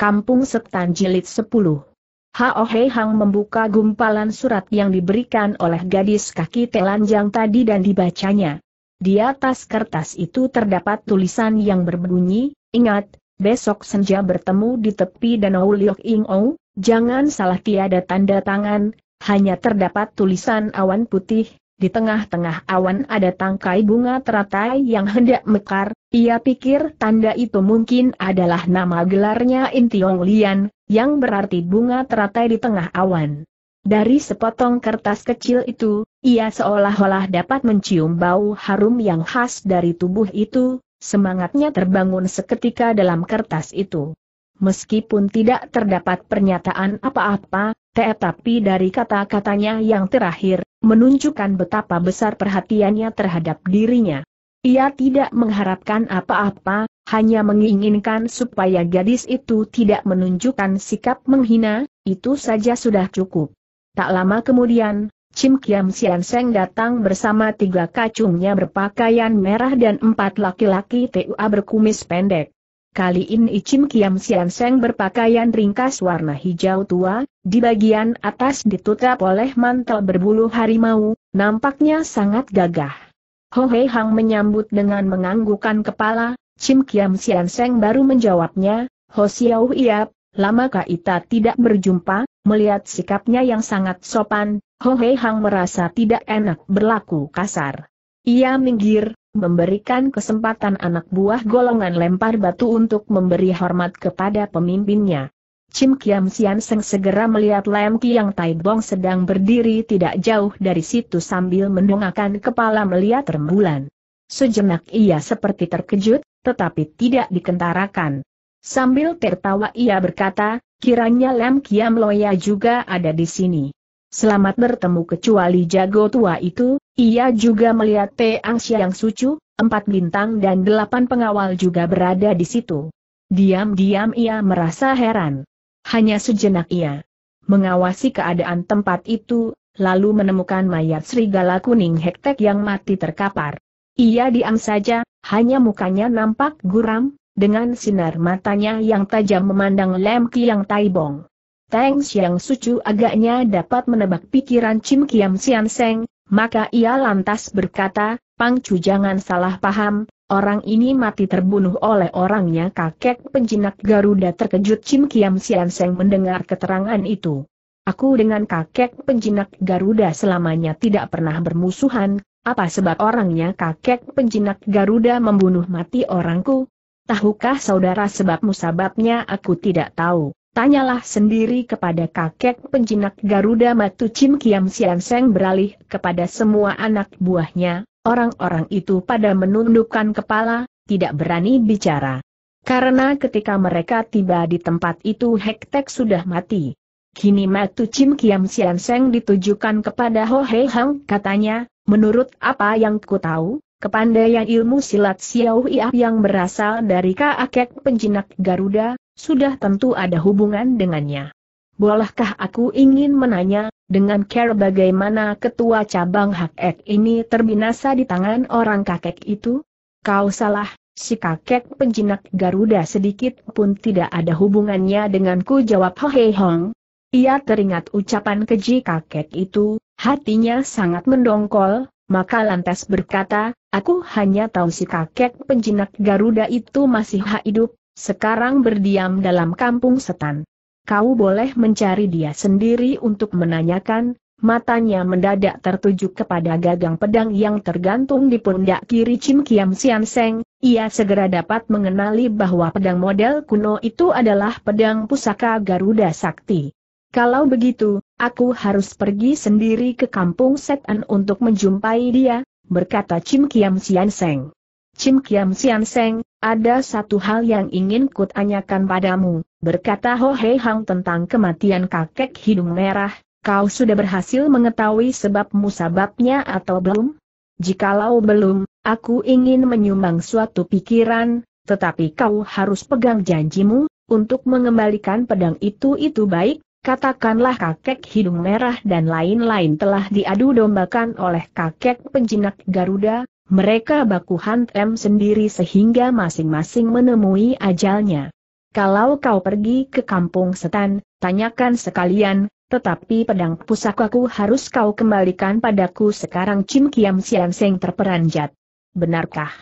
Kampung Setan Jilid 10 Hao Hei Hang membuka gumpalan surat yang diberikan oleh gadis kaki telanjang tadi dan dibacanya. Di atas kertas itu terdapat tulisan yang berbunyi, ingat, besok senja bertemu di tepi Danau Liok Ing Ou, jangan salah tiada tanda tangan, hanya terdapat tulisan awan putih, di tengah-tengah awan ada tangkai bunga teratai yang hendak mekar, ia pikir tanda itu mungkin adalah nama gelarnya Intiong Lian, yang berarti bunga teratai di tengah awan. Dari sepotong kertas kecil itu, ia seolah-olah dapat mencium bau harum yang khas dari tubuh itu, semangatnya terbangun seketika dalam kertas itu. Meskipun tidak terdapat pernyataan apa-apa, tetapi dari kata-katanya yang terakhir, menunjukkan betapa besar perhatiannya terhadap dirinya. Ia tidak mengharapkan apa-apa, hanya menginginkan supaya gadis itu tidak menunjukkan sikap menghina, itu saja sudah cukup. Tak lama kemudian, Chim Kiam Sian Seng datang bersama tiga kacungnya berpakaian merah dan empat laki-laki TUA berkumis pendek. Kali ini Chim Kiam Sian Seng berpakaian ringkas warna hijau tua, di bagian atas ditutup oleh mantel berbulu harimau, nampaknya sangat gagah. Ho Hei Hang menyambut dengan menganggukan kepala, Chim Kiam Sian Seng baru menjawabnya, Ho Xiao Iap, lama Kaita tidak berjumpa, melihat sikapnya yang sangat sopan, Ho Hei Hang merasa tidak enak berlaku kasar. Ia minggir, memberikan kesempatan anak buah golongan lempar batu untuk memberi hormat kepada pemimpinnya. Chim Kiam Sian Seng segera melihat Lam Kiang Tai Bong sedang berdiri tidak jauh dari situ sambil mendongakkan kepala melihat rembulan. Sejenak ia seperti terkejut, tetapi tidak dikentarakan. Sambil tertawa ia berkata, kiranya Lam Kiam Loya juga ada di sini. Selamat bertemu kecuali jago tua itu, ia juga melihat Peang yang Sucu, empat bintang dan delapan pengawal juga berada di situ. Diam-diam ia merasa heran. Hanya sejenak ia mengawasi keadaan tempat itu, lalu menemukan mayat serigala kuning hektek yang mati terkapar. Ia diam saja, hanya mukanya nampak guram, dengan sinar matanya yang tajam memandang Lem Kiang Taibong. Tang Xiang Sucu agaknya dapat menebak pikiran Chim Kiam Sian Seng, maka ia lantas berkata, Pang Chu jangan salah paham, orang ini mati terbunuh oleh orangnya kakek penjinak Garuda terkejut Chim Kiam Sian Seng mendengar keterangan itu. Aku dengan kakek penjinak Garuda selamanya tidak pernah bermusuhan, apa sebab orangnya kakek penjinak Garuda membunuh mati orangku? Tahukah saudara sebab musababnya aku tidak tahu. Tanyalah sendiri kepada kakek penjinak Garuda Matu Cim Kiam Sian Seng beralih kepada semua anak buahnya, orang-orang itu pada menundukkan kepala, tidak berani bicara. Karena ketika mereka tiba di tempat itu Hektek sudah mati. Kini Matu Cim Kiam Sian Seng ditujukan kepada Ho Hei Hang, katanya, menurut apa yang ku tahu, Kepandaian ilmu silat Xiao Ia yang berasal dari kakek penjinak Garuda, sudah tentu ada hubungan dengannya. Bolehkah aku ingin menanya, dengan care bagaimana ketua cabang hak Ek ini terbinasa di tangan orang kakek itu? Kau salah, si kakek penjinak Garuda sedikit pun tidak ada hubungannya denganku jawab Hohei Hong. Ia teringat ucapan keji kakek itu, hatinya sangat mendongkol, maka lantas berkata, Aku hanya tahu si kakek penjinak Garuda itu masih hidup, sekarang berdiam dalam kampung setan. Kau boleh mencari dia sendiri untuk menanyakan, matanya mendadak tertuju kepada gagang pedang yang tergantung di pundak kiri Cim Kiam Sian Seng, ia segera dapat mengenali bahwa pedang model kuno itu adalah pedang pusaka Garuda Sakti. Kalau begitu, aku harus pergi sendiri ke kampung setan untuk menjumpai dia, berkata Chim Kiam Sian Seng. Chim Kiam Sian Seng, ada satu hal yang ingin kutanyakan padamu, berkata Ho Hei Hang tentang kematian kakek hidung merah, kau sudah berhasil mengetahui sebab musababnya atau belum? Jikalau belum, aku ingin menyumbang suatu pikiran, tetapi kau harus pegang janjimu, untuk mengembalikan pedang itu itu baik, Katakanlah kakek hidung merah dan lain-lain telah diadu dombakan oleh kakek penjinak Garuda, mereka baku hantem sendiri sehingga masing-masing menemui ajalnya. Kalau kau pergi ke kampung setan, tanyakan sekalian, tetapi pedang pusakaku harus kau kembalikan padaku sekarang Cim Kiam Sian Seng terperanjat. Benarkah?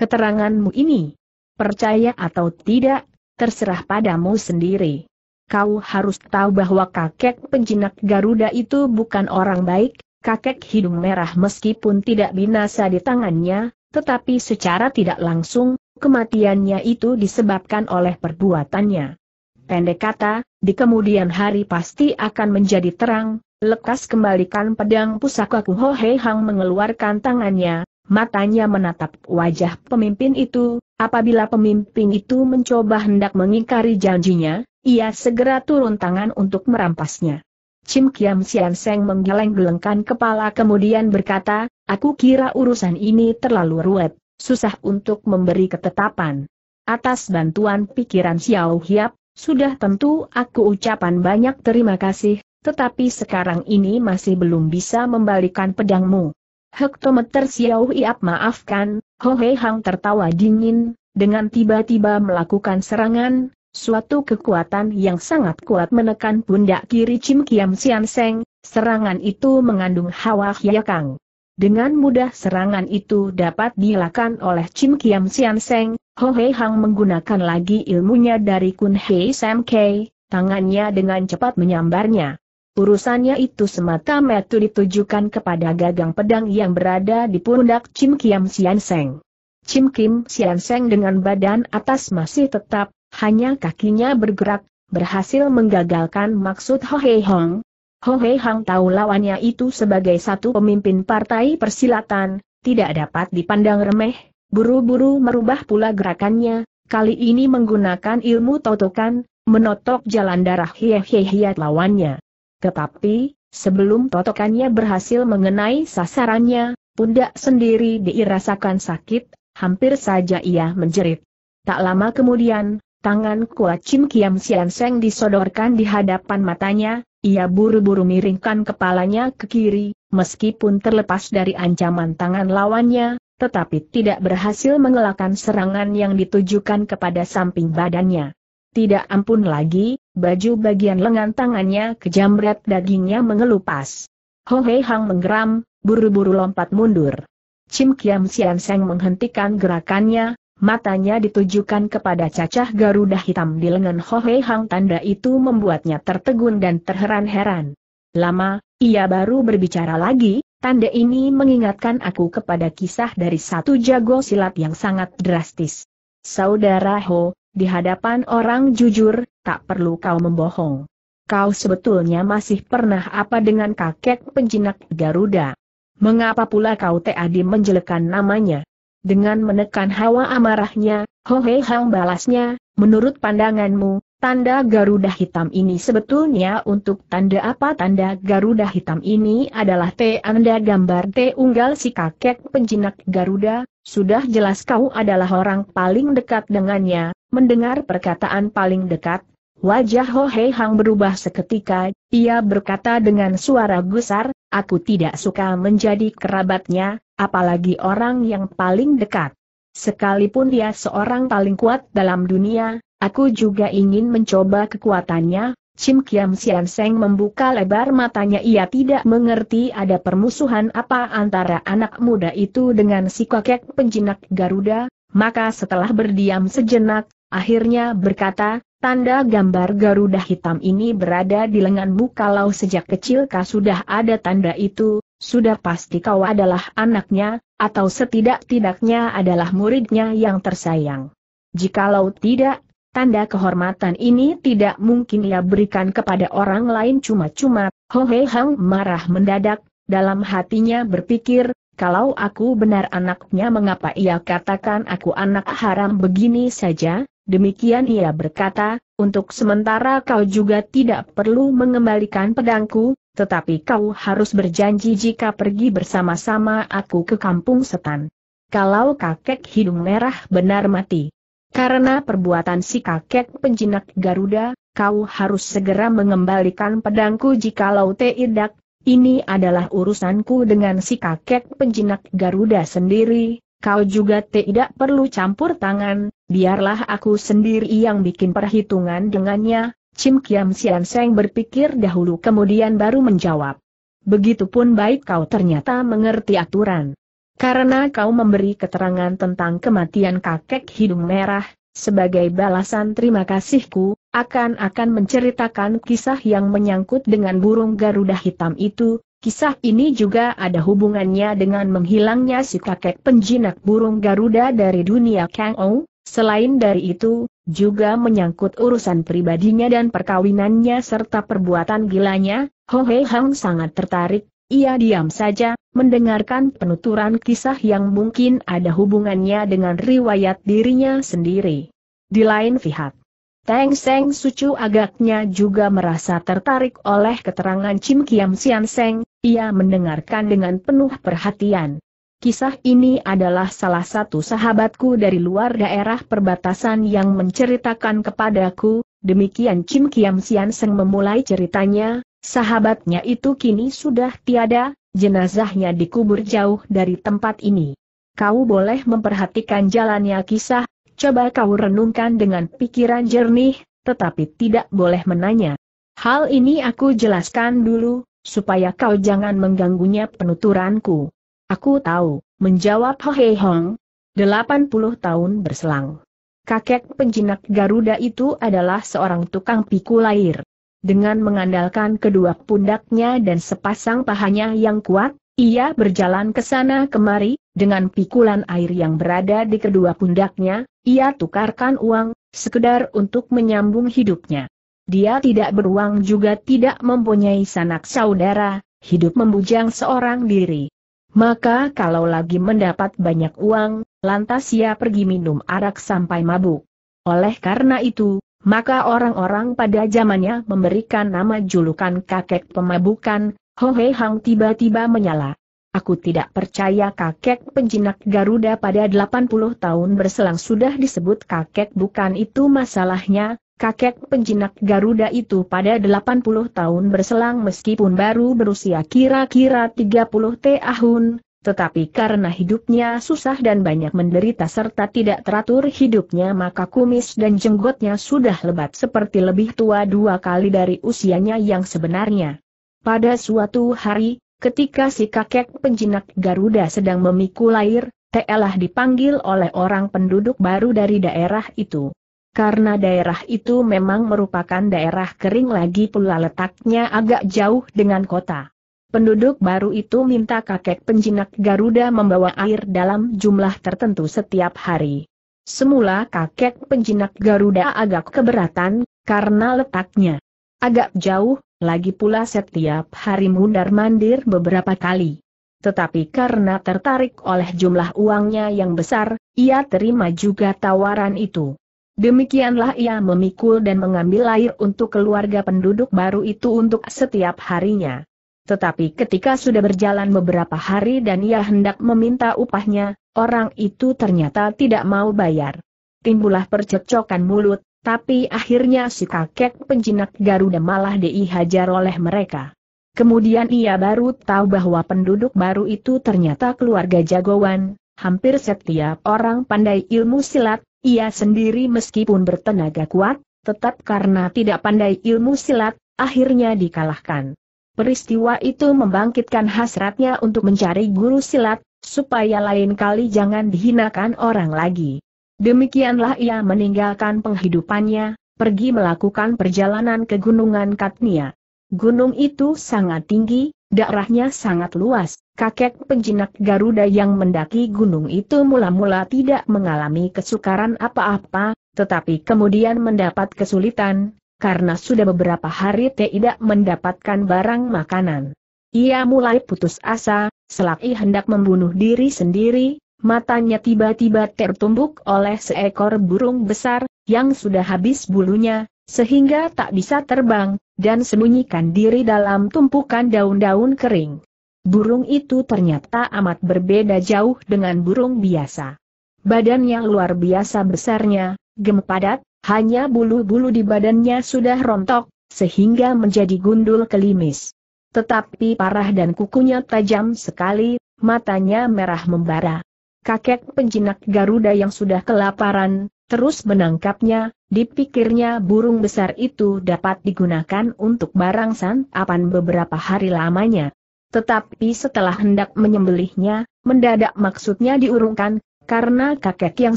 Keteranganmu ini? Percaya atau tidak, terserah padamu sendiri. Kau harus tahu bahwa kakek penjinak Garuda itu bukan orang baik, kakek hidung merah meskipun tidak binasa di tangannya, tetapi secara tidak langsung, kematiannya itu disebabkan oleh perbuatannya. Pendek kata, di kemudian hari pasti akan menjadi terang, lekas kembalikan pedang pusaka Kuho Hei Hang mengeluarkan tangannya, matanya menatap wajah pemimpin itu, apabila pemimpin itu mencoba hendak mengingkari janjinya, ia segera turun tangan untuk merampasnya. Cim Kiam Sian Seng menggeleng-gelengkan kepala kemudian berkata, aku kira urusan ini terlalu ruwet, susah untuk memberi ketetapan. Atas bantuan pikiran Xiao Hiap, sudah tentu aku ucapan banyak terima kasih, tetapi sekarang ini masih belum bisa membalikan pedangmu. Hektometer Xiao Hiap maafkan, Ho Hei Hang tertawa dingin, dengan tiba-tiba melakukan serangan, Suatu kekuatan yang sangat kuat menekan pundak kiri Chim Kiam Sian Seng, serangan itu mengandung hawa hyakang. Dengan mudah serangan itu dapat dilakukan oleh Chim Kiam Sian Seng, Ho Hei Hang menggunakan lagi ilmunya dari Kun Hei Sam Kei, tangannya dengan cepat menyambarnya. Urusannya itu semata metu ditujukan kepada gagang pedang yang berada di pundak Chim Kiam Sian Seng. Cim Kim Sian Seng dengan badan atas masih tetap hanya kakinya bergerak, berhasil menggagalkan maksud Ho Hei Hong. Ho Hei Hong tahu lawannya itu sebagai satu pemimpin partai persilatan, tidak dapat dipandang remeh, buru-buru merubah pula gerakannya, kali ini menggunakan ilmu totokan, menotok jalan darah hiat lawannya. Tetapi, sebelum totokannya berhasil mengenai sasarannya, pundak sendiri diirasakan sakit, hampir saja ia menjerit. Tak lama kemudian, Tangan kuat Chim Kiam Sian Seng disodorkan di hadapan matanya, ia buru-buru miringkan kepalanya ke kiri, meskipun terlepas dari ancaman tangan lawannya, tetapi tidak berhasil mengelakkan serangan yang ditujukan kepada samping badannya. Tidak ampun lagi, baju bagian lengan tangannya kejamret dagingnya mengelupas. Ho Hei Hang menggeram, buru-buru lompat mundur. Chim Kiam Sian Seng menghentikan gerakannya, Matanya ditujukan kepada cacah Garuda hitam di lengan Hohei Hang tanda itu membuatnya tertegun dan terheran-heran. Lama, ia baru berbicara lagi, tanda ini mengingatkan aku kepada kisah dari satu jago silat yang sangat drastis. Saudara Ho, di hadapan orang jujur, tak perlu kau membohong. Kau sebetulnya masih pernah apa dengan kakek penjinak Garuda. Mengapa pula kau tadi menjelekan namanya? Dengan menekan hawa amarahnya, Hohe Hang balasnya, menurut pandanganmu, tanda Garuda hitam ini sebetulnya untuk tanda apa? Tanda Garuda hitam ini adalah Anda gambar T unggal si kakek penjinak Garuda, sudah jelas kau adalah orang paling dekat dengannya, mendengar perkataan paling dekat, Wajah Ho Hei Hang berubah seketika, ia berkata dengan suara gusar, aku tidak suka menjadi kerabatnya, apalagi orang yang paling dekat. Sekalipun dia seorang paling kuat dalam dunia, aku juga ingin mencoba kekuatannya. Chim Kiam Sian Seng membuka lebar matanya ia tidak mengerti ada permusuhan apa antara anak muda itu dengan si kakek penjinak Garuda, maka setelah berdiam sejenak, akhirnya berkata, Tanda gambar Garuda hitam ini berada di lenganmu kalau sejak kecil kau sudah ada tanda itu, sudah pasti kau adalah anaknya, atau setidak-tidaknya adalah muridnya yang tersayang. Jikalau tidak, tanda kehormatan ini tidak mungkin ia berikan kepada orang lain cuma-cuma, Ho He Hang marah mendadak, dalam hatinya berpikir, kalau aku benar anaknya mengapa ia katakan aku anak haram begini saja, demikian ia berkata, untuk sementara kau juga tidak perlu mengembalikan pedangku, tetapi kau harus berjanji jika pergi bersama-sama aku ke kampung setan. Kalau kakek hidung merah benar mati. Karena perbuatan si kakek penjinak Garuda, kau harus segera mengembalikan pedangku jikalau tidak, ini adalah urusanku dengan si kakek penjinak Garuda sendiri, kau juga tidak perlu campur tangan, biarlah aku sendiri yang bikin perhitungan dengannya, Chim Kiam Sian Seng berpikir dahulu kemudian baru menjawab. Begitupun baik kau ternyata mengerti aturan. Karena kau memberi keterangan tentang kematian kakek hidung merah, sebagai balasan terima kasihku, akan-akan menceritakan kisah yang menyangkut dengan burung Garuda hitam itu, kisah ini juga ada hubungannya dengan menghilangnya si kakek penjinak burung Garuda dari dunia Kang Ou, selain dari itu, juga menyangkut urusan pribadinya dan perkawinannya serta perbuatan gilanya, Ho Hei Hang sangat tertarik, ia diam saja, mendengarkan penuturan kisah yang mungkin ada hubungannya dengan riwayat dirinya sendiri. Di lain pihak, Teng Seng Sucu agaknya juga merasa tertarik oleh keterangan Chim Kiam Sian Seng, ia mendengarkan dengan penuh perhatian. Kisah ini adalah salah satu sahabatku dari luar daerah perbatasan yang menceritakan kepadaku, demikian Cim Kiam Sian Seng memulai ceritanya, sahabatnya itu kini sudah tiada, jenazahnya dikubur jauh dari tempat ini. Kau boleh memperhatikan jalannya kisah, coba kau renungkan dengan pikiran jernih, tetapi tidak boleh menanya. Hal ini aku jelaskan dulu, supaya kau jangan mengganggunya penuturanku. Aku tahu, menjawab Hohei Hong. 80 tahun berselang. Kakek penjinak Garuda itu adalah seorang tukang pikul air. Dengan mengandalkan kedua pundaknya dan sepasang pahanya yang kuat, ia berjalan ke sana kemari, dengan pikulan air yang berada di kedua pundaknya, ia tukarkan uang, sekedar untuk menyambung hidupnya. Dia tidak beruang juga tidak mempunyai sanak saudara, hidup membujang seorang diri. Maka kalau lagi mendapat banyak uang, lantas ia pergi minum arak sampai mabuk. Oleh karena itu, maka orang-orang pada zamannya memberikan nama julukan kakek pemabukan, Hohe Hang tiba-tiba menyala. Aku tidak percaya kakek penjinak Garuda pada 80 tahun berselang sudah disebut kakek bukan itu masalahnya, Kakek penjinak Garuda itu pada 80 tahun berselang meskipun baru berusia kira-kira 30 tahun, tetapi karena hidupnya susah dan banyak menderita serta tidak teratur hidupnya maka kumis dan jenggotnya sudah lebat seperti lebih tua dua kali dari usianya yang sebenarnya. Pada suatu hari, ketika si kakek penjinak Garuda sedang memikul air, Telah dipanggil oleh orang penduduk baru dari daerah itu. Karena daerah itu memang merupakan daerah kering lagi pula letaknya agak jauh dengan kota. Penduduk baru itu minta kakek penjinak Garuda membawa air dalam jumlah tertentu setiap hari. Semula kakek penjinak Garuda agak keberatan, karena letaknya agak jauh, lagi pula setiap hari mundar-mandir beberapa kali. Tetapi karena tertarik oleh jumlah uangnya yang besar, ia terima juga tawaran itu. Demikianlah ia memikul dan mengambil air untuk keluarga penduduk baru itu untuk setiap harinya. Tetapi ketika sudah berjalan beberapa hari dan ia hendak meminta upahnya, orang itu ternyata tidak mau bayar. Timbullah percecokan mulut, tapi akhirnya si kakek penjinak Garuda malah dihajar oleh mereka. Kemudian ia baru tahu bahwa penduduk baru itu ternyata keluarga jagoan, hampir setiap orang pandai ilmu silat, ia sendiri meskipun bertenaga kuat, tetap karena tidak pandai ilmu silat, akhirnya dikalahkan. Peristiwa itu membangkitkan hasratnya untuk mencari guru silat, supaya lain kali jangan dihinakan orang lagi. Demikianlah ia meninggalkan penghidupannya, pergi melakukan perjalanan ke Gunungan Katnia. Gunung itu sangat tinggi, Daerahnya sangat luas, kakek penjinak Garuda yang mendaki gunung itu mula-mula tidak mengalami kesukaran apa-apa, tetapi kemudian mendapat kesulitan, karena sudah beberapa hari tidak mendapatkan barang makanan. Ia mulai putus asa, selagi hendak membunuh diri sendiri, matanya tiba-tiba tertumbuk oleh seekor burung besar, yang sudah habis bulunya, sehingga tak bisa terbang, dan sembunyikan diri dalam tumpukan daun-daun kering. Burung itu ternyata amat berbeda jauh dengan burung biasa. Badannya luar biasa besarnya, gempadat, hanya bulu-bulu di badannya sudah rontok, sehingga menjadi gundul kelimis. Tetapi parah dan kukunya tajam sekali, matanya merah membara. Kakek penjinak Garuda yang sudah kelaparan, terus menangkapnya, Dipikirnya burung besar itu dapat digunakan untuk barang santapan beberapa hari lamanya. Tetapi setelah hendak menyembelihnya, mendadak maksudnya diurungkan, karena kakek yang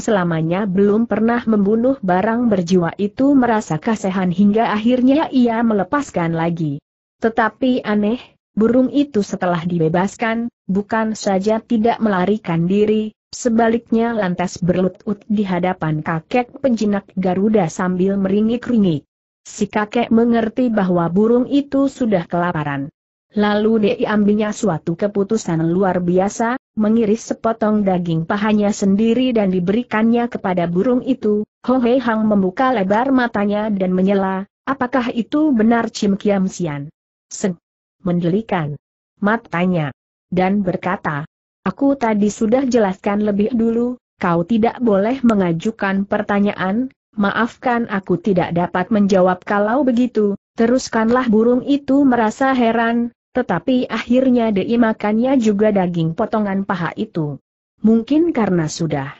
selamanya belum pernah membunuh barang berjiwa itu merasa kasihan hingga akhirnya ia melepaskan lagi. Tetapi aneh, burung itu setelah dibebaskan, bukan saja tidak melarikan diri, Sebaliknya lantas berlutut di hadapan kakek penjinak Garuda sambil meringik-ringik. Si kakek mengerti bahwa burung itu sudah kelaparan. Lalu diambilnya suatu keputusan luar biasa, mengiris sepotong daging pahanya sendiri dan diberikannya kepada burung itu, Ho Hei Hang membuka lebar matanya dan menyela, apakah itu benar Chim Kiam Sian? Seng! Mendelikan matanya. Dan berkata, Aku tadi sudah jelaskan lebih dulu, kau tidak boleh mengajukan pertanyaan, maafkan aku tidak dapat menjawab kalau begitu, teruskanlah burung itu merasa heran, tetapi akhirnya dei makannya juga daging potongan paha itu. Mungkin karena sudah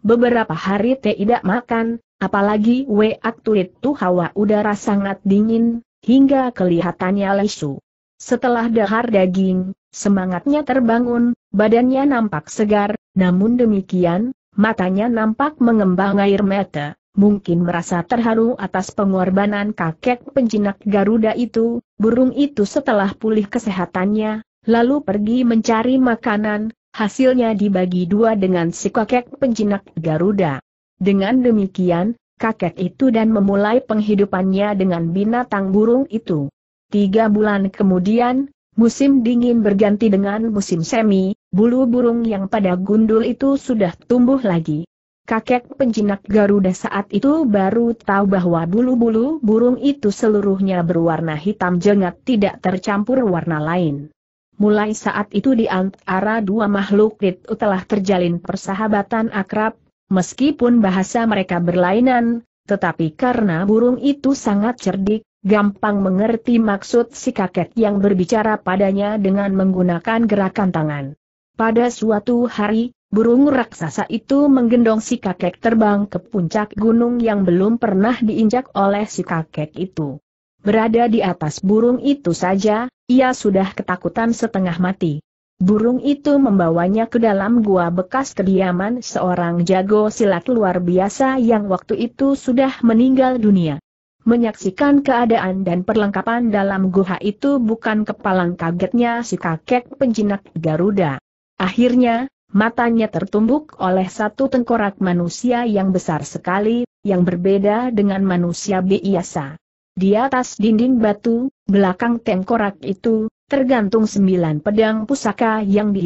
beberapa hari tidak makan, apalagi weak tulit tu hawa udara sangat dingin, hingga kelihatannya lesu. Setelah dahar daging, semangatnya terbangun, badannya nampak segar, namun demikian, matanya nampak mengembang air mata, mungkin merasa terharu atas pengorbanan kakek penjinak Garuda itu, burung itu setelah pulih kesehatannya, lalu pergi mencari makanan, hasilnya dibagi dua dengan si kakek penjinak Garuda. Dengan demikian, kakek itu dan memulai penghidupannya dengan binatang burung itu. Tiga bulan kemudian, musim dingin berganti dengan musim semi, bulu burung yang pada gundul itu sudah tumbuh lagi. Kakek penjinak Garuda saat itu baru tahu bahwa bulu-bulu burung itu seluruhnya berwarna hitam jengat tidak tercampur warna lain. Mulai saat itu di antara dua makhluk itu telah terjalin persahabatan akrab, meskipun bahasa mereka berlainan, tetapi karena burung itu sangat cerdik, gampang mengerti maksud si kakek yang berbicara padanya dengan menggunakan gerakan tangan. Pada suatu hari, burung raksasa itu menggendong si kakek terbang ke puncak gunung yang belum pernah diinjak oleh si kakek itu. Berada di atas burung itu saja, ia sudah ketakutan setengah mati. Burung itu membawanya ke dalam gua bekas kediaman seorang jago silat luar biasa yang waktu itu sudah meninggal dunia. Menyaksikan keadaan dan perlengkapan dalam guha itu bukan kepalang kagetnya si kakek penjinak Garuda. Akhirnya, matanya tertumbuk oleh satu tengkorak manusia yang besar sekali, yang berbeda dengan manusia biasa. Di atas dinding batu, belakang tengkorak itu, tergantung sembilan pedang pusaka yang di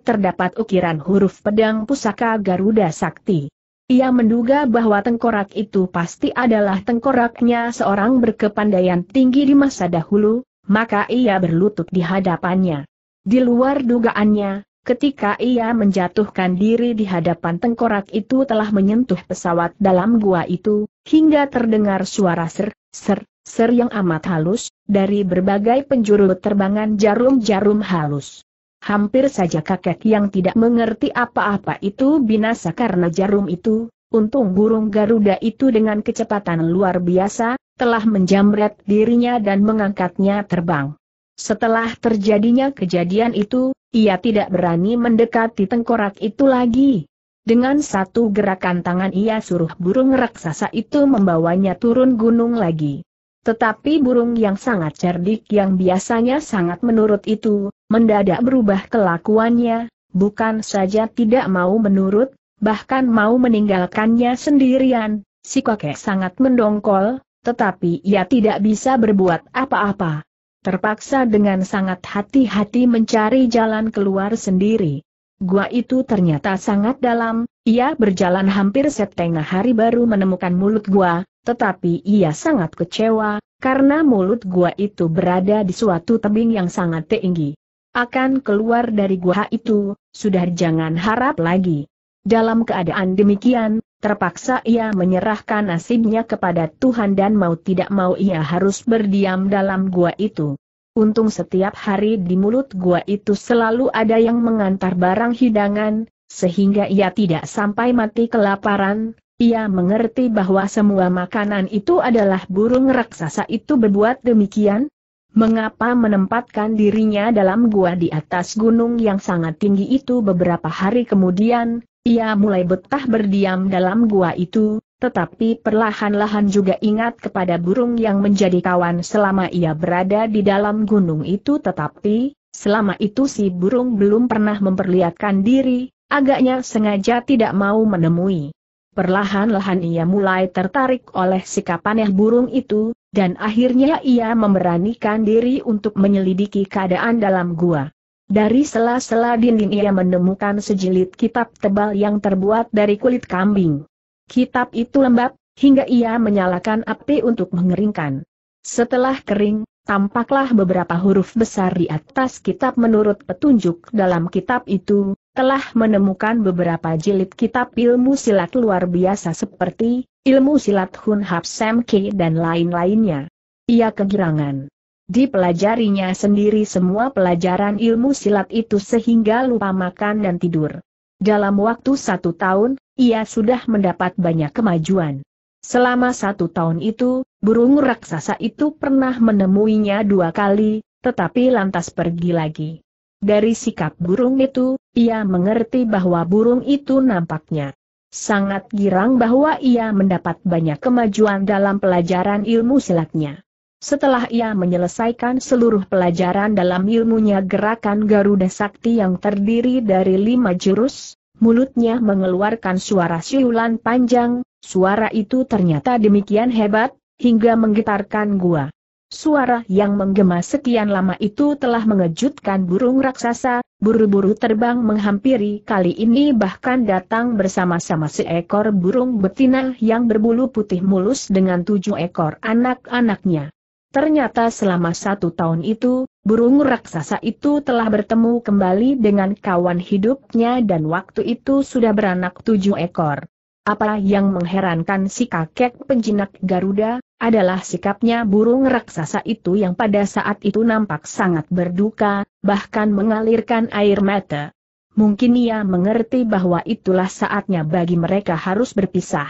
terdapat ukiran huruf pedang pusaka Garuda Sakti. Ia menduga bahwa tengkorak itu pasti adalah tengkoraknya seorang berkepandaian tinggi di masa dahulu, maka ia berlutut di hadapannya. Di luar dugaannya, ketika ia menjatuhkan diri di hadapan tengkorak itu telah menyentuh pesawat dalam gua itu, hingga terdengar suara ser, ser, ser yang amat halus, dari berbagai penjuru terbangan jarum-jarum halus. Hampir saja kakek yang tidak mengerti apa-apa itu binasa karena jarum itu, untung burung Garuda itu dengan kecepatan luar biasa, telah menjamret dirinya dan mengangkatnya terbang. Setelah terjadinya kejadian itu, ia tidak berani mendekati tengkorak itu lagi. Dengan satu gerakan tangan ia suruh burung raksasa itu membawanya turun gunung lagi. Tetapi burung yang sangat cerdik yang biasanya sangat menurut itu, mendadak berubah kelakuannya, bukan saja tidak mau menurut, bahkan mau meninggalkannya sendirian, si kakek sangat mendongkol, tetapi ia tidak bisa berbuat apa-apa. Terpaksa dengan sangat hati-hati mencari jalan keluar sendiri. Gua itu ternyata sangat dalam, ia berjalan hampir setengah hari baru menemukan mulut gua, tetapi ia sangat kecewa, karena mulut gua itu berada di suatu tebing yang sangat tinggi akan keluar dari gua itu, sudah jangan harap lagi. Dalam keadaan demikian, terpaksa ia menyerahkan nasibnya kepada Tuhan dan mau tidak mau ia harus berdiam dalam gua itu. Untung setiap hari di mulut gua itu selalu ada yang mengantar barang hidangan, sehingga ia tidak sampai mati kelaparan, ia mengerti bahwa semua makanan itu adalah burung raksasa itu berbuat demikian, Mengapa menempatkan dirinya dalam gua di atas gunung yang sangat tinggi itu beberapa hari kemudian, ia mulai betah berdiam dalam gua itu, tetapi perlahan-lahan juga ingat kepada burung yang menjadi kawan selama ia berada di dalam gunung itu tetapi, selama itu si burung belum pernah memperlihatkan diri, agaknya sengaja tidak mau menemui. Perlahan-lahan ia mulai tertarik oleh sikap aneh burung itu, dan akhirnya ia memberanikan diri untuk menyelidiki keadaan dalam gua. Dari sela-sela dinding ia menemukan sejilid kitab tebal yang terbuat dari kulit kambing. Kitab itu lembab, hingga ia menyalakan api untuk mengeringkan. Setelah kering, tampaklah beberapa huruf besar di atas kitab menurut petunjuk dalam kitab itu, telah menemukan beberapa jilid kitab ilmu silat luar biasa seperti ilmu silat Hun Hap Sam Ki dan lain-lainnya. Ia kegirangan. Dipelajarinya sendiri semua pelajaran ilmu silat itu sehingga lupa makan dan tidur. Dalam waktu satu tahun, ia sudah mendapat banyak kemajuan. Selama satu tahun itu, burung raksasa itu pernah menemuinya dua kali, tetapi lantas pergi lagi. Dari sikap burung itu, ia mengerti bahwa burung itu nampaknya sangat girang bahwa ia mendapat banyak kemajuan dalam pelajaran ilmu silatnya. Setelah ia menyelesaikan seluruh pelajaran dalam ilmunya gerakan Garuda Sakti yang terdiri dari lima jurus, mulutnya mengeluarkan suara siulan panjang, suara itu ternyata demikian hebat, hingga menggetarkan gua. Suara yang menggema sekian lama itu telah mengejutkan burung raksasa, buru-buru terbang menghampiri kali ini bahkan datang bersama-sama seekor burung betina yang berbulu putih mulus dengan tujuh ekor anak-anaknya. Ternyata selama satu tahun itu, burung raksasa itu telah bertemu kembali dengan kawan hidupnya dan waktu itu sudah beranak tujuh ekor. Apa yang mengherankan si kakek penjinak Garuda, adalah sikapnya burung raksasa itu yang pada saat itu nampak sangat berduka, bahkan mengalirkan air mata. Mungkin ia mengerti bahwa itulah saatnya bagi mereka harus berpisah.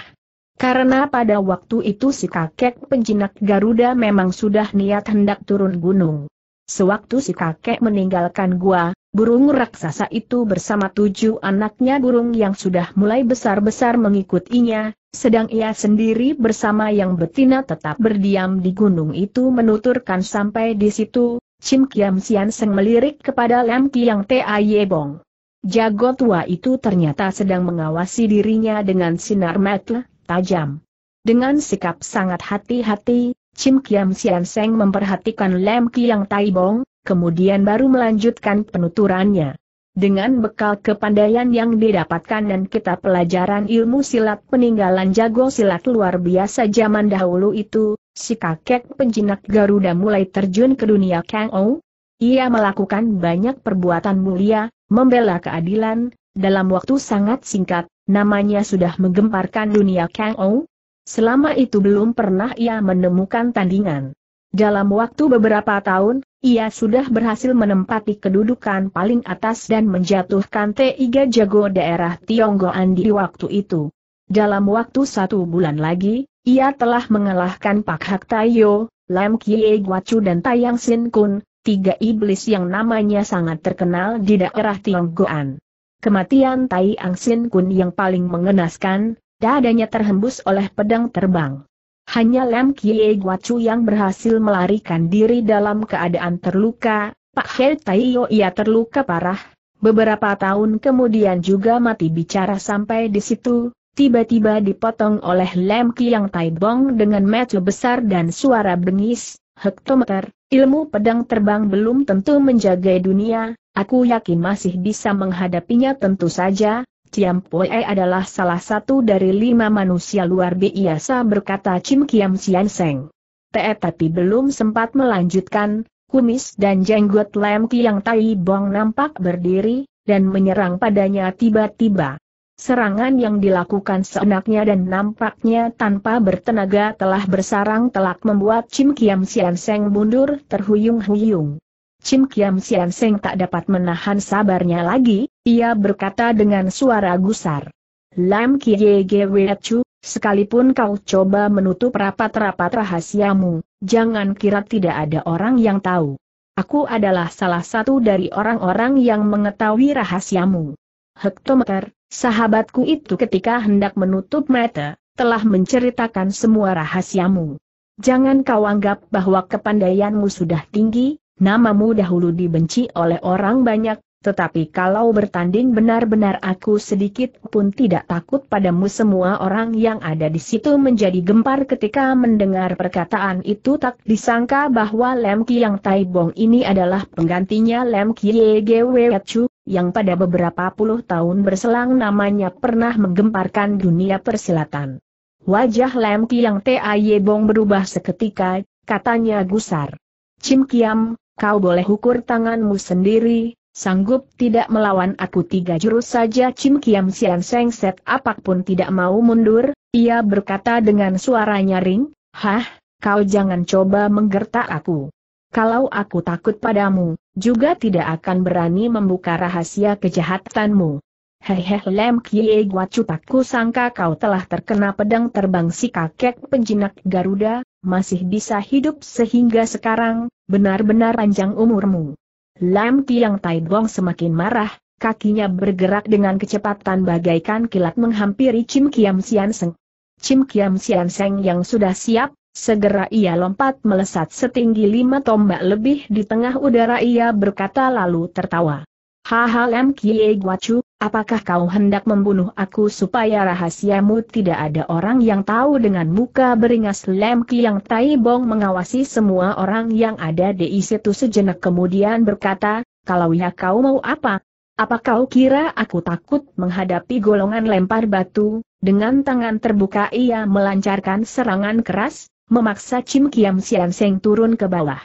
Karena pada waktu itu si kakek penjinak Garuda memang sudah niat hendak turun gunung. Sewaktu si kakek meninggalkan gua, burung raksasa itu bersama tujuh anaknya burung yang sudah mulai besar-besar mengikutinya, sedang ia sendiri bersama yang betina tetap berdiam di gunung itu menuturkan sampai di situ, Cim Kiam Sian Seng melirik kepada Lam Kiang Tae Bong. Jago tua itu ternyata sedang mengawasi dirinya dengan sinar mata tajam. Dengan sikap sangat hati-hati, Chim Kiam Sian Seng memperhatikan Lem Kiang Tai Bong, kemudian baru melanjutkan penuturannya. Dengan bekal kepandaian yang didapatkan dan kita pelajaran ilmu silat peninggalan jago silat luar biasa zaman dahulu itu, si kakek penjinak Garuda mulai terjun ke dunia Kang Ou. Ia melakukan banyak perbuatan mulia, membela keadilan, dalam waktu sangat singkat, namanya sudah menggemparkan dunia Kang Ou, Selama itu belum pernah ia menemukan tandingan. Dalam waktu beberapa tahun, ia sudah berhasil menempati kedudukan paling atas dan menjatuhkan Tiga Jago daerah Tionggoan di waktu itu. Dalam waktu satu bulan lagi, ia telah mengalahkan Pak Hak Tayo, Lam Kie Guacu dan Tayang Sin Kun, tiga iblis yang namanya sangat terkenal di daerah Tionggoan. Kematian Tai Ang Sin Kun yang paling mengenaskan, dadanya terhembus oleh pedang terbang. Hanya Lam Kie Guacu yang berhasil melarikan diri dalam keadaan terluka, Pak He Taiyo ia terluka parah, beberapa tahun kemudian juga mati bicara sampai di situ, tiba-tiba dipotong oleh Lam Kiang Tai Bong dengan mata besar dan suara bengis, hektometer, ilmu pedang terbang belum tentu menjaga dunia, aku yakin masih bisa menghadapinya tentu saja, Ciam Poe adalah salah satu dari lima manusia luar biasa berkata Cim Kiam Sian Seng. Te tapi belum sempat melanjutkan, kumis dan jenggot Lem Kiang Tai Bong nampak berdiri, dan menyerang padanya tiba-tiba. Serangan yang dilakukan seenaknya dan nampaknya tanpa bertenaga telah bersarang telak membuat Cim Kiam Sian Seng mundur terhuyung-huyung. Chim Kiam Sian Seng tak dapat menahan sabarnya lagi, ia berkata dengan suara gusar. Lam Kie Gwe Chu, sekalipun kau coba menutup rapat-rapat rahasiamu, jangan kira tidak ada orang yang tahu. Aku adalah salah satu dari orang-orang yang mengetahui rahasiamu. Hektometer, sahabatku itu ketika hendak menutup mata, telah menceritakan semua rahasiamu. Jangan kau anggap bahwa kepandaianmu sudah tinggi, namamu dahulu dibenci oleh orang banyak, tetapi kalau bertanding benar-benar aku sedikit pun tidak takut padamu semua orang yang ada di situ menjadi gempar ketika mendengar perkataan itu tak disangka bahwa Lem Kiang Bong ini adalah penggantinya Lem Kiegwe Chu, yang pada beberapa puluh tahun berselang namanya pernah menggemparkan dunia persilatan. Wajah Lem Kiang Bong berubah seketika, katanya gusar. Cim Kiam, kau boleh ukur tanganmu sendiri, sanggup tidak melawan aku tiga jurus saja Cim Kiam Sian Seng Set apapun tidak mau mundur, ia berkata dengan suara nyaring, Hah, kau jangan coba menggertak aku. Kalau aku takut padamu, juga tidak akan berani membuka rahasia kejahatanmu. Hehe lem kie guacu takku sangka kau telah terkena pedang terbang si kakek penjinak Garuda, masih bisa hidup sehingga sekarang, benar-benar panjang umurmu. Lam Tiang Tai Bong semakin marah, kakinya bergerak dengan kecepatan bagaikan kilat menghampiri Chim Kiam Sian Seng. Chim Kiam Sian Seng yang sudah siap, segera ia lompat melesat setinggi lima tombak lebih di tengah udara ia berkata lalu tertawa. Haha Lam Kie Guacu, Apakah kau hendak membunuh aku supaya rahasiamu tidak ada orang yang tahu dengan muka beringas Lemki yang Tai Bong mengawasi semua orang yang ada di situ sejenak kemudian berkata, kalau ya kau mau apa? Apa kau kira aku takut menghadapi golongan lempar batu? Dengan tangan terbuka ia melancarkan serangan keras, memaksa Chim Kiam Sian Seng turun ke bawah.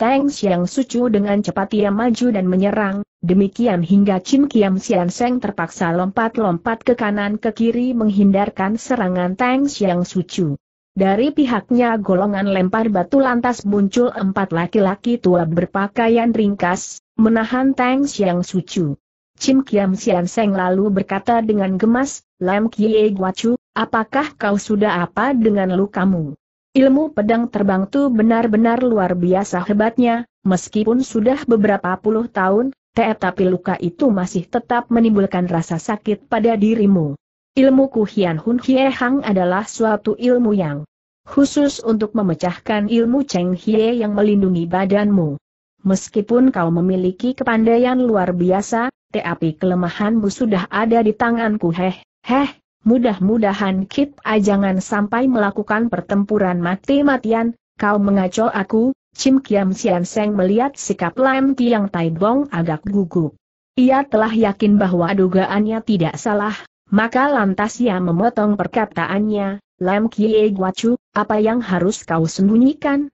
Tang Xiang Sucu dengan cepat ia maju dan menyerang, demikian hingga Chin Kiam Sian Seng terpaksa lompat-lompat ke kanan ke kiri menghindarkan serangan Tang Xiang Sucu. Dari pihaknya golongan lempar batu lantas muncul empat laki-laki tua berpakaian ringkas, menahan Tang Xiang Sucu. Chin Kiam Sian Seng lalu berkata dengan gemas, Lam Kie Guacu, apakah kau sudah apa dengan lukamu? Ilmu pedang terbang itu benar-benar luar biasa hebatnya, meskipun sudah beberapa puluh tahun, tetapi luka itu masih tetap menimbulkan rasa sakit pada dirimu. Ilmu Kuhian Hun Hie Hang adalah suatu ilmu yang khusus untuk memecahkan ilmu Cheng Hie yang melindungi badanmu. Meskipun kau memiliki kepandaian luar biasa, tetapi kelemahanmu sudah ada di tanganku heh, heh, mudah-mudahan kita jangan sampai melakukan pertempuran mati-matian, kau mengacau aku, Chim Kiam Sian Seng melihat sikap Lam Tiang Tai Bong agak gugup. Ia telah yakin bahwa dugaannya tidak salah, maka lantas ia memotong perkataannya, Lam Kie Guacu, apa yang harus kau sembunyikan?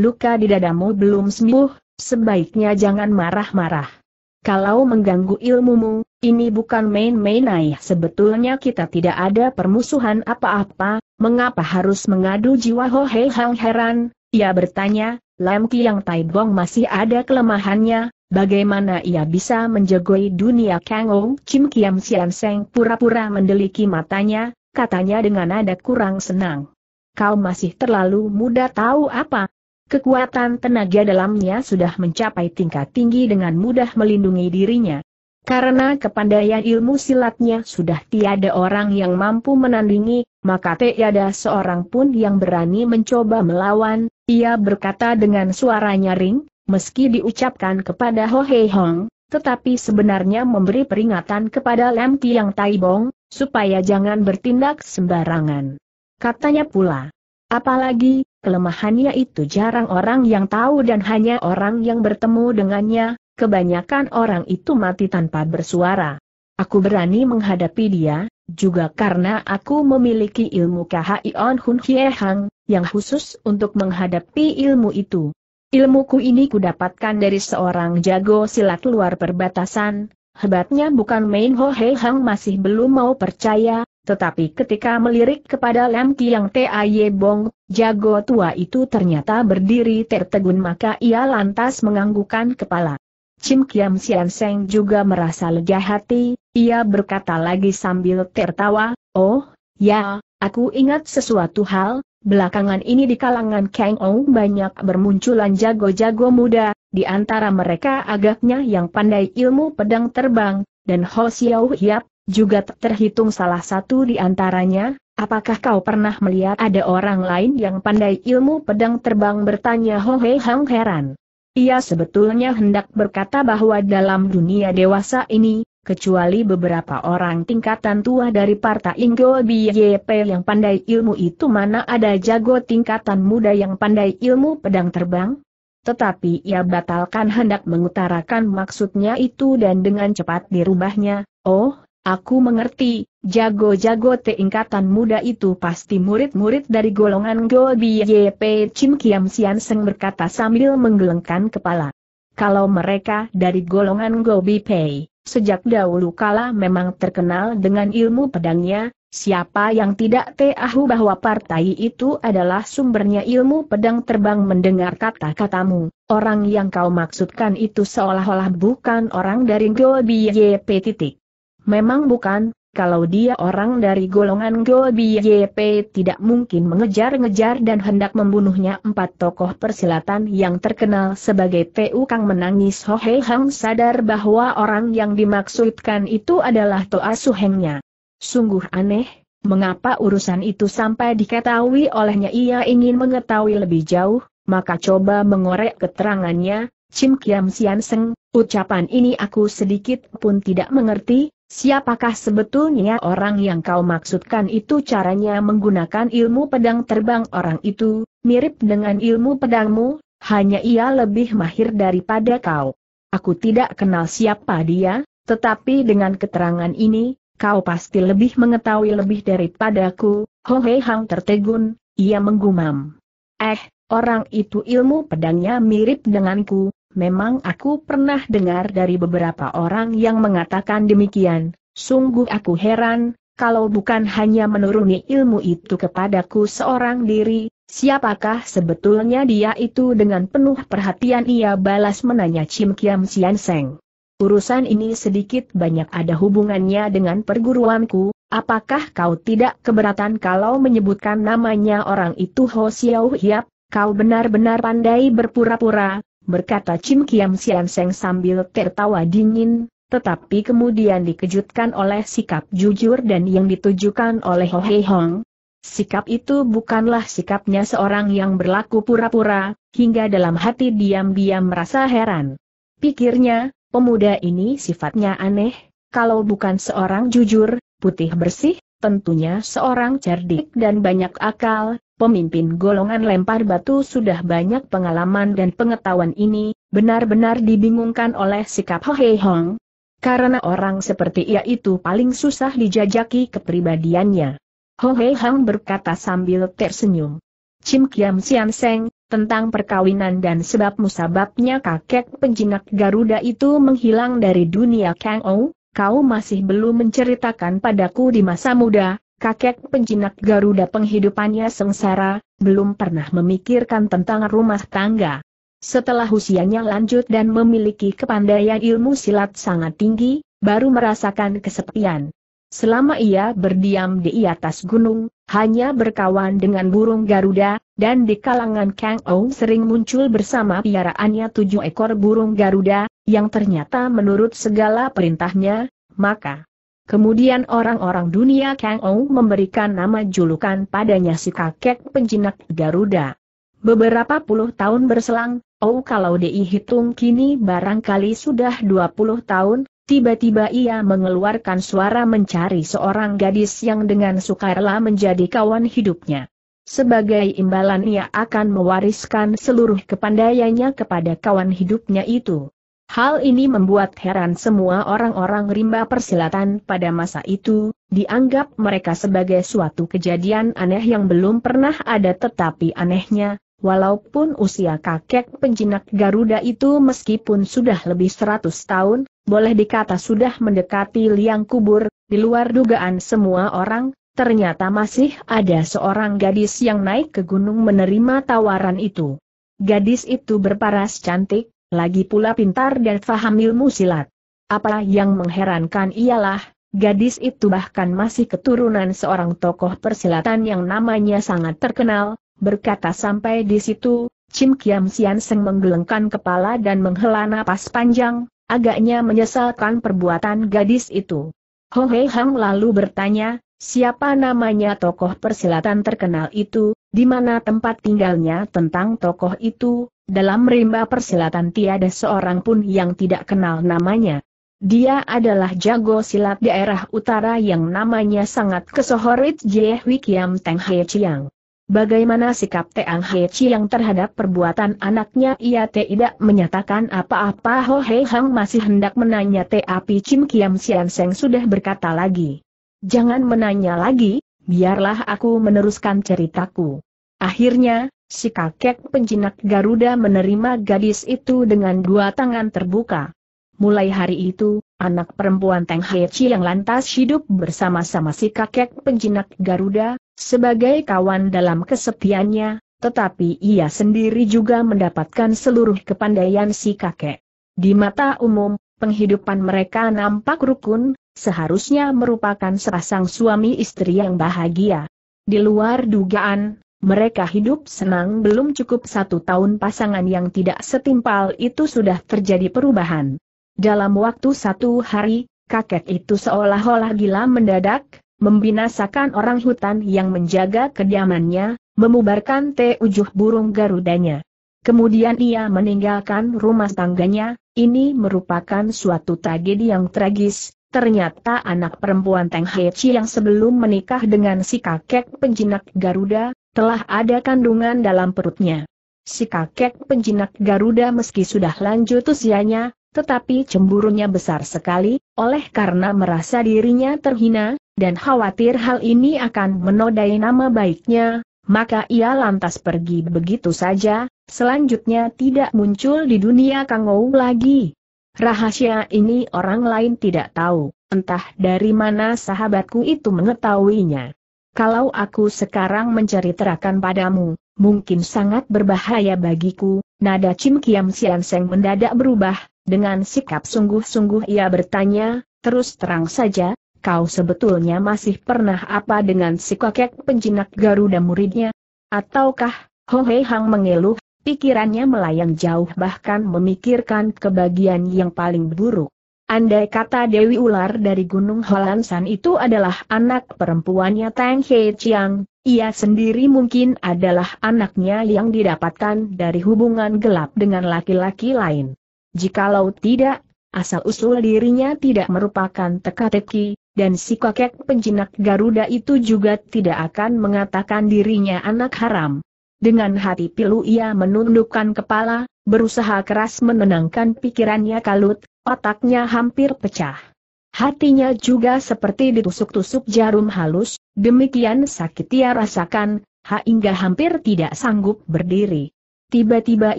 Luka di dadamu belum sembuh, sebaiknya jangan marah-marah kalau mengganggu ilmumu, ini bukan main-main ayah. Sebetulnya kita tidak ada permusuhan apa-apa, mengapa harus mengadu jiwa Ho Hei Hang heran, ia bertanya, Lam Kiang Tai Bong masih ada kelemahannya, bagaimana ia bisa menjagoi dunia Kang Ong Kim Kiam Sian Seng pura-pura mendeliki matanya, katanya dengan nada kurang senang. Kau masih terlalu muda tahu apa, Kekuatan tenaga dalamnya sudah mencapai tingkat tinggi dengan mudah melindungi dirinya. Karena kepandaian ilmu silatnya sudah tiada orang yang mampu menandingi, maka tiada seorang pun yang berani mencoba melawan, ia berkata dengan suara nyaring, meski diucapkan kepada Ho Hei Hong, tetapi sebenarnya memberi peringatan kepada Lam Tiang Bong supaya jangan bertindak sembarangan. Katanya pula, apalagi, Kelemahannya itu jarang orang yang tahu dan hanya orang yang bertemu dengannya, kebanyakan orang itu mati tanpa bersuara. Aku berani menghadapi dia, juga karena aku memiliki ilmu on Hun Hie Hang, yang khusus untuk menghadapi ilmu itu. Ilmuku ini kudapatkan dari seorang jago silat luar perbatasan, hebatnya bukan main Ho Hei Hang masih belum mau percaya, tetapi ketika melirik kepada Lam Kiang T.A.Y. Bong, jago tua itu ternyata berdiri tertegun maka ia lantas menganggukkan kepala. Chim Kiam Sian Seng juga merasa lega hati, ia berkata lagi sambil tertawa, Oh, ya, aku ingat sesuatu hal, belakangan ini di kalangan Kang Ong banyak bermunculan jago-jago muda, di antara mereka agaknya yang pandai ilmu pedang terbang, dan Ho Xiao Hiap, juga terhitung salah satu di antaranya, apakah kau pernah melihat ada orang lain yang pandai ilmu pedang terbang bertanya Ho Hei Hang heran. Ia sebetulnya hendak berkata bahwa dalam dunia dewasa ini, kecuali beberapa orang tingkatan tua dari Partai Inggo BYP yang pandai ilmu itu mana ada jago tingkatan muda yang pandai ilmu pedang terbang? Tetapi ia batalkan hendak mengutarakan maksudnya itu dan dengan cepat dirubahnya, oh, Aku mengerti, jago-jago teingkatan muda itu pasti murid-murid dari golongan Go BYP Chim Kiam Sian Seng berkata sambil menggelengkan kepala. Kalau mereka dari golongan Go Pei, sejak dahulu kala memang terkenal dengan ilmu pedangnya, siapa yang tidak tahu bahwa partai itu adalah sumbernya ilmu pedang terbang mendengar kata-katamu, orang yang kau maksudkan itu seolah-olah bukan orang dari Go BYP titik. Memang bukan, kalau dia orang dari golongan Go BYP tidak mungkin mengejar-ngejar dan hendak membunuhnya empat tokoh persilatan yang terkenal sebagai TU Kang menangis Ho Hohei Hang sadar bahwa orang yang dimaksudkan itu adalah Toa Suhengnya. Sungguh aneh, mengapa urusan itu sampai diketahui olehnya ia ingin mengetahui lebih jauh, maka coba mengorek keterangannya, Cim Kiam Sian Seng, ucapan ini aku sedikit pun tidak mengerti, siapakah sebetulnya orang yang kau maksudkan itu caranya menggunakan ilmu pedang terbang orang itu, mirip dengan ilmu pedangmu, hanya ia lebih mahir daripada kau. Aku tidak kenal siapa dia, tetapi dengan keterangan ini, kau pasti lebih mengetahui lebih daripadaku, Ho Hei Hang tertegun, ia menggumam. Eh, orang itu ilmu pedangnya mirip denganku, Memang aku pernah dengar dari beberapa orang yang mengatakan demikian, sungguh aku heran, kalau bukan hanya menuruni ilmu itu kepadaku seorang diri, siapakah sebetulnya dia itu dengan penuh perhatian ia balas menanya Chim Kiam Sian Seng. Urusan ini sedikit banyak ada hubungannya dengan perguruanku, apakah kau tidak keberatan kalau menyebutkan namanya orang itu Ho Xiao Hiap, kau benar-benar pandai berpura-pura, berkata Chim Kiam Sian Seng sambil tertawa dingin, tetapi kemudian dikejutkan oleh sikap jujur dan yang ditujukan oleh Ho Hei Hong. Sikap itu bukanlah sikapnya seorang yang berlaku pura-pura, hingga dalam hati diam-diam merasa heran. Pikirnya, pemuda ini sifatnya aneh, kalau bukan seorang jujur, putih bersih, tentunya seorang cerdik dan banyak akal, pemimpin golongan lempar batu sudah banyak pengalaman dan pengetahuan ini, benar-benar dibingungkan oleh sikap Ho Hei Hong. Karena orang seperti ia itu paling susah dijajaki kepribadiannya. Ho Hei Hong berkata sambil tersenyum. Cim Kiam Sian Seng, tentang perkawinan dan sebab musababnya kakek penjinak Garuda itu menghilang dari dunia Kang Ou, kau masih belum menceritakan padaku di masa muda, kakek penjinak Garuda penghidupannya sengsara, belum pernah memikirkan tentang rumah tangga. Setelah usianya lanjut dan memiliki kepandaian ilmu silat sangat tinggi, baru merasakan kesepian. Selama ia berdiam di atas gunung, hanya berkawan dengan burung Garuda, dan di kalangan Kang Ong sering muncul bersama piaraannya tujuh ekor burung Garuda, yang ternyata menurut segala perintahnya, maka Kemudian orang-orang dunia Kang Ou memberikan nama julukan padanya si kakek penjinak Garuda. Beberapa puluh tahun berselang, Oh kalau dihitung kini barangkali sudah 20 tahun, tiba-tiba ia mengeluarkan suara mencari seorang gadis yang dengan sukarela menjadi kawan hidupnya. Sebagai imbalan ia akan mewariskan seluruh kepandaiannya kepada kawan hidupnya itu. Hal ini membuat heran semua orang-orang rimba persilatan pada masa itu, dianggap mereka sebagai suatu kejadian aneh yang belum pernah ada tetapi anehnya, walaupun usia kakek penjinak Garuda itu meskipun sudah lebih 100 tahun, boleh dikata sudah mendekati liang kubur, di luar dugaan semua orang, ternyata masih ada seorang gadis yang naik ke gunung menerima tawaran itu. Gadis itu berparas cantik, lagi pula pintar dan faham ilmu silat. Apa yang mengherankan ialah, gadis itu bahkan masih keturunan seorang tokoh persilatan yang namanya sangat terkenal, berkata sampai di situ, Cim Kiam Sian Seng menggelengkan kepala dan menghela napas panjang, agaknya menyesalkan perbuatan gadis itu. Ho Hei Hang lalu bertanya, siapa namanya tokoh persilatan terkenal itu, di mana tempat tinggalnya tentang tokoh itu, dalam rimba persilatan tiada seorang pun yang tidak kenal namanya. Dia adalah jago silat daerah utara yang namanya sangat kesohorit Jie Hui Kiam Teng He Chiang. Bagaimana sikap Teang He Chiang terhadap perbuatan anaknya ia tidak menyatakan apa-apa Ho He Hang masih hendak menanya Tapi Chim Kiam Sian Seng sudah berkata lagi. Jangan menanya lagi, biarlah aku meneruskan ceritaku. Akhirnya, Si kakek penjinak Garuda menerima gadis itu dengan dua tangan terbuka. Mulai hari itu, anak perempuan Teng Hei yang lantas hidup bersama-sama si kakek penjinak Garuda, sebagai kawan dalam kesepiannya, tetapi ia sendiri juga mendapatkan seluruh kepandaian si kakek. Di mata umum, penghidupan mereka nampak rukun, seharusnya merupakan sepasang suami istri yang bahagia. Di luar dugaan, mereka hidup senang belum cukup satu tahun pasangan yang tidak setimpal itu sudah terjadi perubahan. Dalam waktu satu hari, kakek itu seolah-olah gila mendadak, membinasakan orang hutan yang menjaga kediamannya, memubarkan teh ujuh burung garudanya. Kemudian ia meninggalkan rumah tangganya, ini merupakan suatu tragedi yang tragis, Ternyata anak perempuan Teng Hechi yang sebelum menikah dengan si kakek penjinak Garuda, telah ada kandungan dalam perutnya. Si kakek penjinak Garuda meski sudah lanjut usianya, tetapi cemburunya besar sekali, oleh karena merasa dirinya terhina, dan khawatir hal ini akan menodai nama baiknya, maka ia lantas pergi begitu saja, selanjutnya tidak muncul di dunia Kangou lagi. Rahasia ini orang lain tidak tahu, entah dari mana sahabatku itu mengetahuinya. Kalau aku sekarang mencari terakan padamu, mungkin sangat berbahaya bagiku, nada Cim Kiam Sian Seng mendadak berubah, dengan sikap sungguh-sungguh ia bertanya, terus terang saja, kau sebetulnya masih pernah apa dengan si kakek penjinak Garuda muridnya? Ataukah, Ho Hei Hang mengeluh, pikirannya melayang jauh bahkan memikirkan kebagian yang paling buruk. Andai kata Dewi Ular dari Gunung Holansan itu adalah anak perempuannya Tang He Chiang, ia sendiri mungkin adalah anaknya yang didapatkan dari hubungan gelap dengan laki-laki lain. Jikalau tidak, asal-usul dirinya tidak merupakan teka-teki, dan si kakek penjinak Garuda itu juga tidak akan mengatakan dirinya anak haram. Dengan hati pilu ia menundukkan kepala, berusaha keras menenangkan pikirannya kalut, Otaknya hampir pecah. Hatinya juga seperti ditusuk-tusuk jarum halus, demikian sakit ia rasakan, hingga hampir tidak sanggup berdiri. Tiba-tiba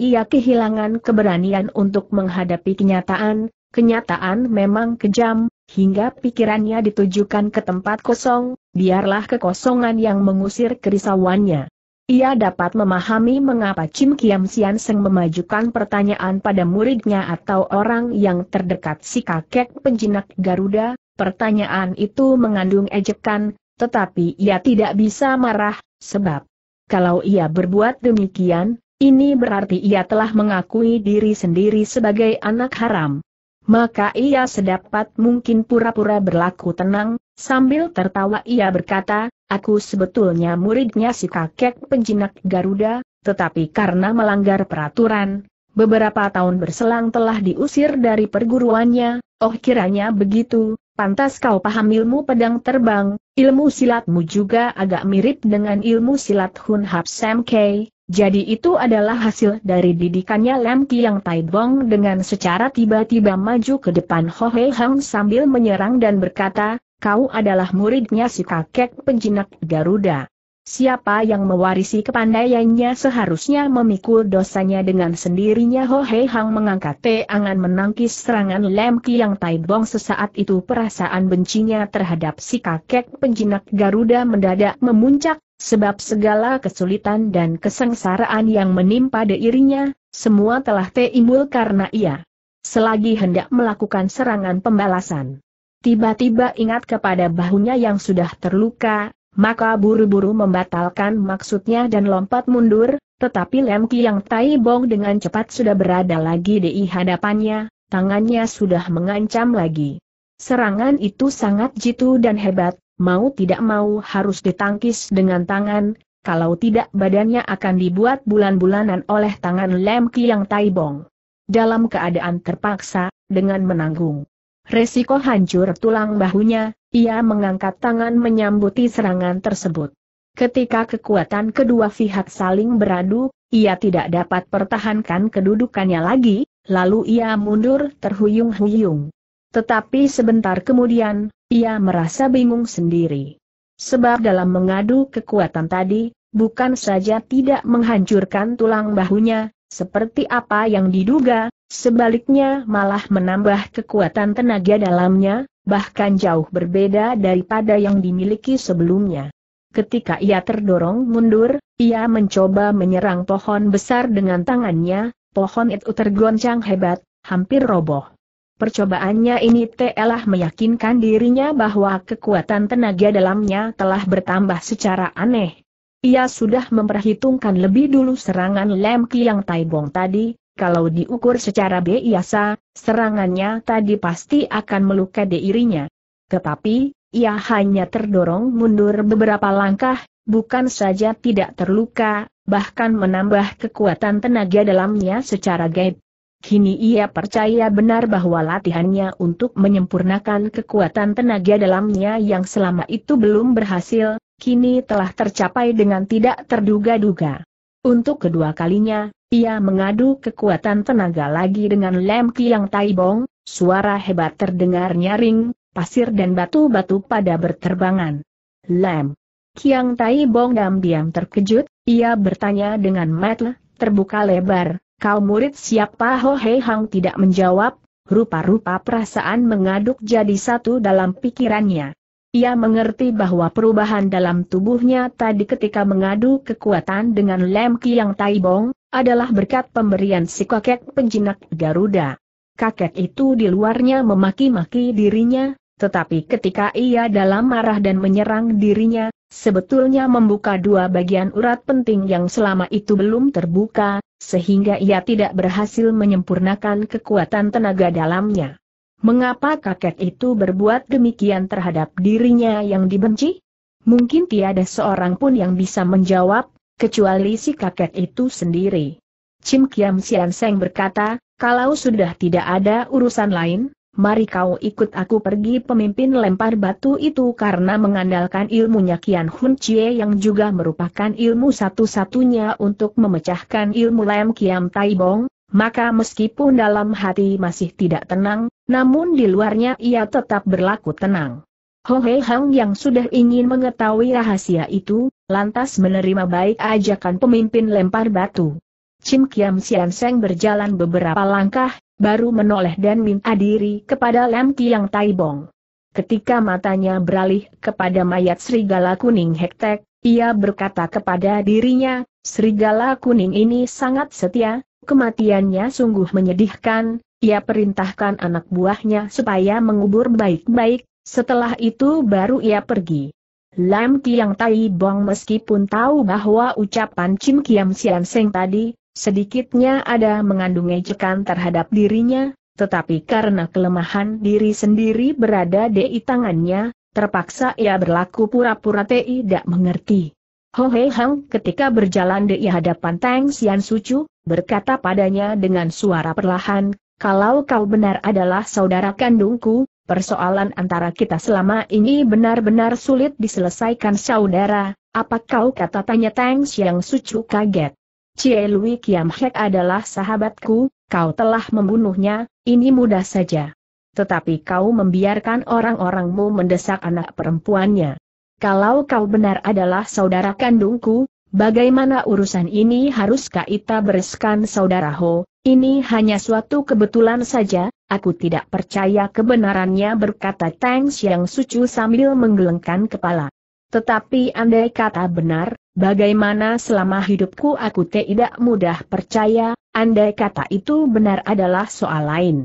ia kehilangan keberanian untuk menghadapi kenyataan, kenyataan memang kejam, hingga pikirannya ditujukan ke tempat kosong, biarlah kekosongan yang mengusir kerisauannya. Ia dapat memahami mengapa Cim Kiam Sian Seng memajukan pertanyaan pada muridnya atau orang yang terdekat si kakek penjinak Garuda, pertanyaan itu mengandung ejekan, tetapi ia tidak bisa marah, sebab kalau ia berbuat demikian, ini berarti ia telah mengakui diri sendiri sebagai anak haram. Maka ia sedapat mungkin pura-pura berlaku tenang, sambil tertawa ia berkata, Aku sebetulnya muridnya si kakek penjinak Garuda, tetapi karena melanggar peraturan, beberapa tahun berselang telah diusir dari perguruannya, oh kiranya begitu, pantas kau paham ilmu pedang terbang, ilmu silatmu juga agak mirip dengan ilmu silat Hun Hap Sam Kei, Jadi itu adalah hasil dari didikannya Lam Tai Bong dengan secara tiba-tiba maju ke depan Ho Hei Hang sambil menyerang dan berkata, kau adalah muridnya si kakek penjinak Garuda. Siapa yang mewarisi kepandaiannya seharusnya memikul dosanya dengan sendirinya Ho Hei Hang mengangkat tangan menangkis serangan Lem Kiang Bong sesaat itu perasaan bencinya terhadap si kakek penjinak Garuda mendadak memuncak, sebab segala kesulitan dan kesengsaraan yang menimpa dirinya, semua telah timbul karena ia selagi hendak melakukan serangan pembalasan. Tiba-tiba ingat kepada bahunya yang sudah terluka, maka buru-buru membatalkan maksudnya dan lompat mundur, tetapi Lemki yang tai bong dengan cepat sudah berada lagi di hadapannya, tangannya sudah mengancam lagi. Serangan itu sangat jitu dan hebat, mau tidak mau harus ditangkis dengan tangan, kalau tidak badannya akan dibuat bulan-bulanan oleh tangan Lemki yang Bong. Dalam keadaan terpaksa, dengan menanggung Resiko hancur tulang bahunya, ia mengangkat tangan menyambuti serangan tersebut. Ketika kekuatan kedua pihak saling beradu, ia tidak dapat pertahankan kedudukannya lagi, lalu ia mundur terhuyung-huyung. Tetapi sebentar kemudian, ia merasa bingung sendiri. Sebab dalam mengadu kekuatan tadi, bukan saja tidak menghancurkan tulang bahunya, seperti apa yang diduga, sebaliknya malah menambah kekuatan tenaga dalamnya, bahkan jauh berbeda daripada yang dimiliki sebelumnya. Ketika ia terdorong mundur, ia mencoba menyerang pohon besar dengan tangannya, pohon itu tergoncang hebat, hampir roboh. Percobaannya ini telah meyakinkan dirinya bahwa kekuatan tenaga dalamnya telah bertambah secara aneh, ia sudah memperhitungkan lebih dulu serangan Lem Kiang Bong tadi, kalau diukur secara biasa, serangannya tadi pasti akan melukai dirinya. Tetapi, ia hanya terdorong mundur beberapa langkah, bukan saja tidak terluka, bahkan menambah kekuatan tenaga dalamnya secara gaib. Kini ia percaya benar bahwa latihannya untuk menyempurnakan kekuatan tenaga dalamnya yang selama itu belum berhasil, kini telah tercapai dengan tidak terduga-duga. Untuk kedua kalinya, ia mengadu kekuatan tenaga lagi dengan lem kiang taibong, suara hebat terdengar nyaring, pasir dan batu-batu pada berterbangan. Lem. Kiang Taibong diam-diam terkejut, ia bertanya dengan mata terbuka lebar, kau murid siapa Ho Hei Hang tidak menjawab, rupa-rupa perasaan mengaduk jadi satu dalam pikirannya. Ia mengerti bahwa perubahan dalam tubuhnya tadi ketika mengadu kekuatan dengan Lem Kiang Taibong, adalah berkat pemberian si kakek penjinak Garuda. Kakek itu di luarnya memaki-maki dirinya, tetapi ketika ia dalam marah dan menyerang dirinya, sebetulnya membuka dua bagian urat penting yang selama itu belum terbuka, sehingga ia tidak berhasil menyempurnakan kekuatan tenaga dalamnya. Mengapa kakek itu berbuat demikian terhadap dirinya yang dibenci? Mungkin tiada seorang pun yang bisa menjawab, kecuali si kakek itu sendiri. Cim Kiam Sian Seng berkata, kalau sudah tidak ada urusan lain, mari kau ikut aku pergi pemimpin lempar batu itu karena mengandalkan ilmunya Kian Hun Chie yang juga merupakan ilmu satu-satunya untuk memecahkan ilmu Lem Kiam Tai Bong, maka meskipun dalam hati masih tidak tenang, namun di luarnya ia tetap berlaku tenang. Ho Hei Hang yang sudah ingin mengetahui rahasia itu, lantas menerima baik ajakan pemimpin lempar batu. Chim Kiam Sian Seng berjalan beberapa langkah, baru menoleh dan minta diri kepada Lam Kiang Tai Bong. Ketika matanya beralih kepada mayat serigala kuning Hektek, ia berkata kepada dirinya, serigala kuning ini sangat setia, kematiannya sungguh menyedihkan, ia perintahkan anak buahnya supaya mengubur baik-baik, setelah itu baru ia pergi. Lam Tiang Tai Bong meskipun tahu bahwa ucapan Chim Kiam Sian Seng tadi, sedikitnya ada mengandung ejekan terhadap dirinya, tetapi karena kelemahan diri sendiri berada di tangannya, terpaksa ia berlaku pura-pura tidak mengerti. Ho Hei Hang ketika berjalan di hadapan Tang Sian Sucu, berkata padanya dengan suara perlahan, kalau kau benar adalah saudara kandungku, persoalan antara kita selama ini benar-benar sulit diselesaikan saudara, apa kau kata tanya Tang Xiang Sucu kaget. Cie Lui Kiam Hek adalah sahabatku, kau telah membunuhnya, ini mudah saja. Tetapi kau membiarkan orang-orangmu mendesak anak perempuannya. Kalau kau benar adalah saudara kandungku, Bagaimana urusan ini harus kita bereskan saudara Ho, ini hanya suatu kebetulan saja, aku tidak percaya kebenarannya berkata Tang Xiang Sucu sambil menggelengkan kepala. Tetapi andai kata benar, bagaimana selama hidupku aku tidak mudah percaya, andai kata itu benar adalah soal lain.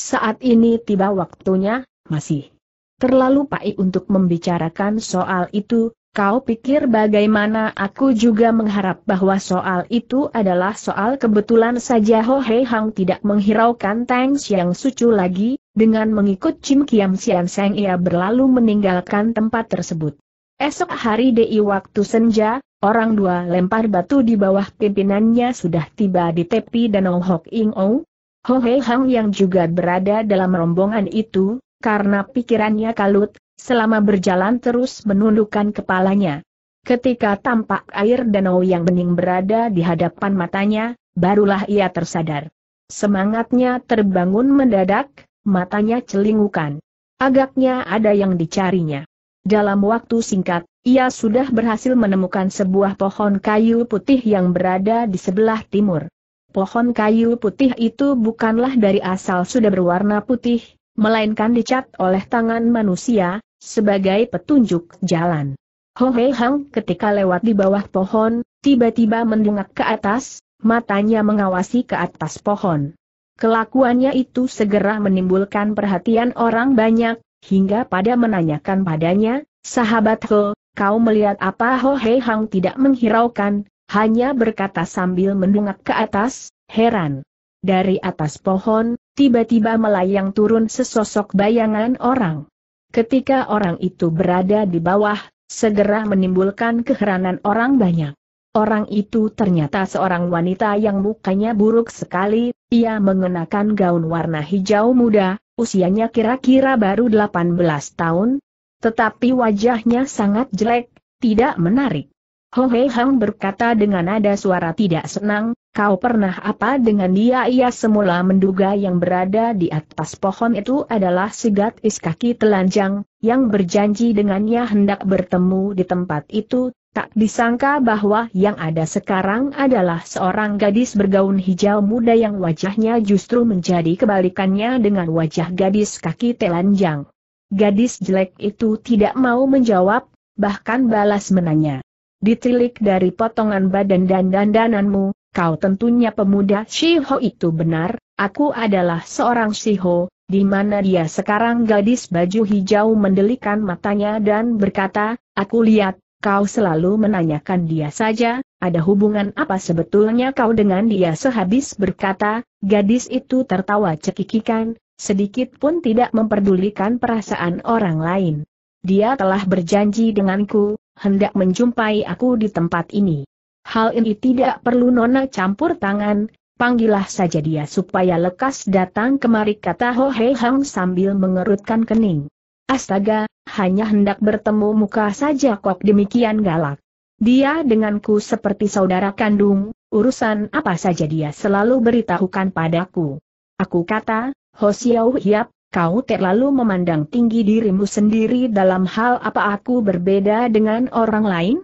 Saat ini tiba waktunya, masih terlalu pai untuk membicarakan soal itu, Kau pikir bagaimana aku juga mengharap bahwa soal itu adalah soal kebetulan saja Ho Hei Hang tidak menghiraukan Tang Xiang Sucu lagi, dengan mengikut Chim Kiam Sian Seng ia berlalu meninggalkan tempat tersebut. Esok hari di waktu senja, orang dua lempar batu di bawah pimpinannya sudah tiba di tepi Danau Hok Ing Ou. Ho Hei Hang yang juga berada dalam rombongan itu, karena pikirannya kalut, selama berjalan terus menundukkan kepalanya. Ketika tampak air danau yang bening berada di hadapan matanya, barulah ia tersadar. Semangatnya terbangun mendadak, matanya celingukan. Agaknya ada yang dicarinya. Dalam waktu singkat, ia sudah berhasil menemukan sebuah pohon kayu putih yang berada di sebelah timur. Pohon kayu putih itu bukanlah dari asal sudah berwarna putih, melainkan dicat oleh tangan manusia, sebagai petunjuk jalan. Ho Hei Hang ketika lewat di bawah pohon, tiba-tiba mendungak ke atas, matanya mengawasi ke atas pohon. Kelakuannya itu segera menimbulkan perhatian orang banyak, hingga pada menanyakan padanya, sahabat Ho, kau melihat apa Ho Hei Hang tidak menghiraukan, hanya berkata sambil mendungak ke atas, heran. Dari atas pohon, tiba-tiba melayang turun sesosok bayangan orang. Ketika orang itu berada di bawah, segera menimbulkan keheranan orang banyak. Orang itu ternyata seorang wanita yang mukanya buruk sekali, ia mengenakan gaun warna hijau muda, usianya kira-kira baru 18 tahun, tetapi wajahnya sangat jelek, tidak menarik. Ho Hei Hang berkata dengan nada suara tidak senang, kau pernah apa dengan dia? Ia semula menduga yang berada di atas pohon itu adalah segat gadis kaki telanjang, yang berjanji dengannya hendak bertemu di tempat itu, tak disangka bahwa yang ada sekarang adalah seorang gadis bergaun hijau muda yang wajahnya justru menjadi kebalikannya dengan wajah gadis kaki telanjang. Gadis jelek itu tidak mau menjawab, bahkan balas menanya ditilik dari potongan badan dan dandananmu, kau tentunya pemuda Shiho itu benar, aku adalah seorang Shiho, di mana dia sekarang gadis baju hijau mendelikan matanya dan berkata, aku lihat, kau selalu menanyakan dia saja, ada hubungan apa sebetulnya kau dengan dia sehabis berkata, gadis itu tertawa cekikikan, sedikit pun tidak memperdulikan perasaan orang lain. Dia telah berjanji denganku, hendak menjumpai aku di tempat ini. Hal ini tidak perlu Nona campur tangan, panggillah saja dia supaya lekas datang kemari kata Ho Hei Hang sambil mengerutkan kening. Astaga, hanya hendak bertemu muka saja kok demikian galak. Dia denganku seperti saudara kandung, urusan apa saja dia selalu beritahukan padaku. Aku kata, Ho Xiao Hiap, Kau terlalu memandang tinggi dirimu sendiri dalam hal apa aku berbeda dengan orang lain?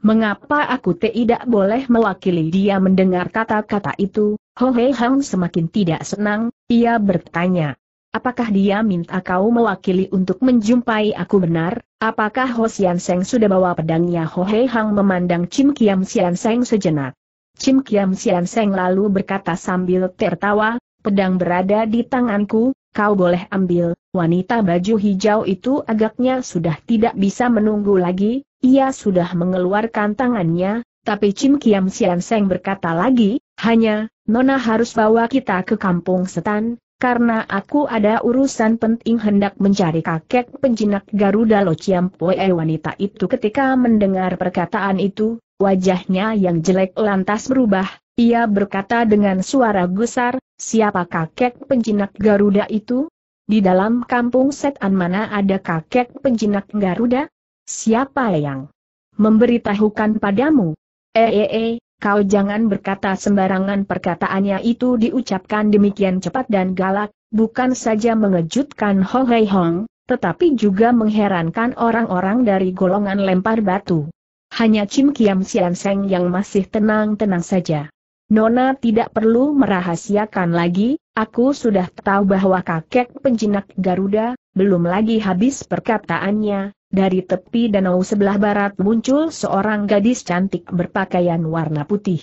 Mengapa aku tidak boleh mewakili dia mendengar kata-kata itu? Ho Hei Hang semakin tidak senang, ia bertanya. Apakah dia minta kau mewakili untuk menjumpai aku benar? Apakah Ho Sian Seng sudah bawa pedangnya? Ho Hei Hang memandang Chim Kiam Sian Seng sejenak. Chim Kiam Sian Seng lalu berkata sambil tertawa, pedang berada di tanganku, kau boleh ambil, wanita baju hijau itu agaknya sudah tidak bisa menunggu lagi, ia sudah mengeluarkan tangannya, tapi Cim Kiam Sian Seng berkata lagi, hanya, Nona harus bawa kita ke kampung setan, karena aku ada urusan penting hendak mencari kakek penjinak Garuda Lo Chiam Poe wanita itu ketika mendengar perkataan itu, wajahnya yang jelek lantas berubah, ia berkata dengan suara gusar, siapa kakek penjinak Garuda itu? Di dalam kampung setan mana ada kakek penjinak Garuda? Siapa yang memberitahukan padamu? Eee, eh, eh, eh, kau jangan berkata sembarangan perkataannya itu diucapkan demikian cepat dan galak, bukan saja mengejutkan Ho Hei Hong, tetapi juga mengherankan orang-orang dari golongan lempar batu. Hanya Chim Kiam Sian Seng yang masih tenang-tenang saja. Nona tidak perlu merahasiakan lagi, aku sudah tahu bahwa kakek penjinak Garuda, belum lagi habis perkataannya, dari tepi danau sebelah barat muncul seorang gadis cantik berpakaian warna putih.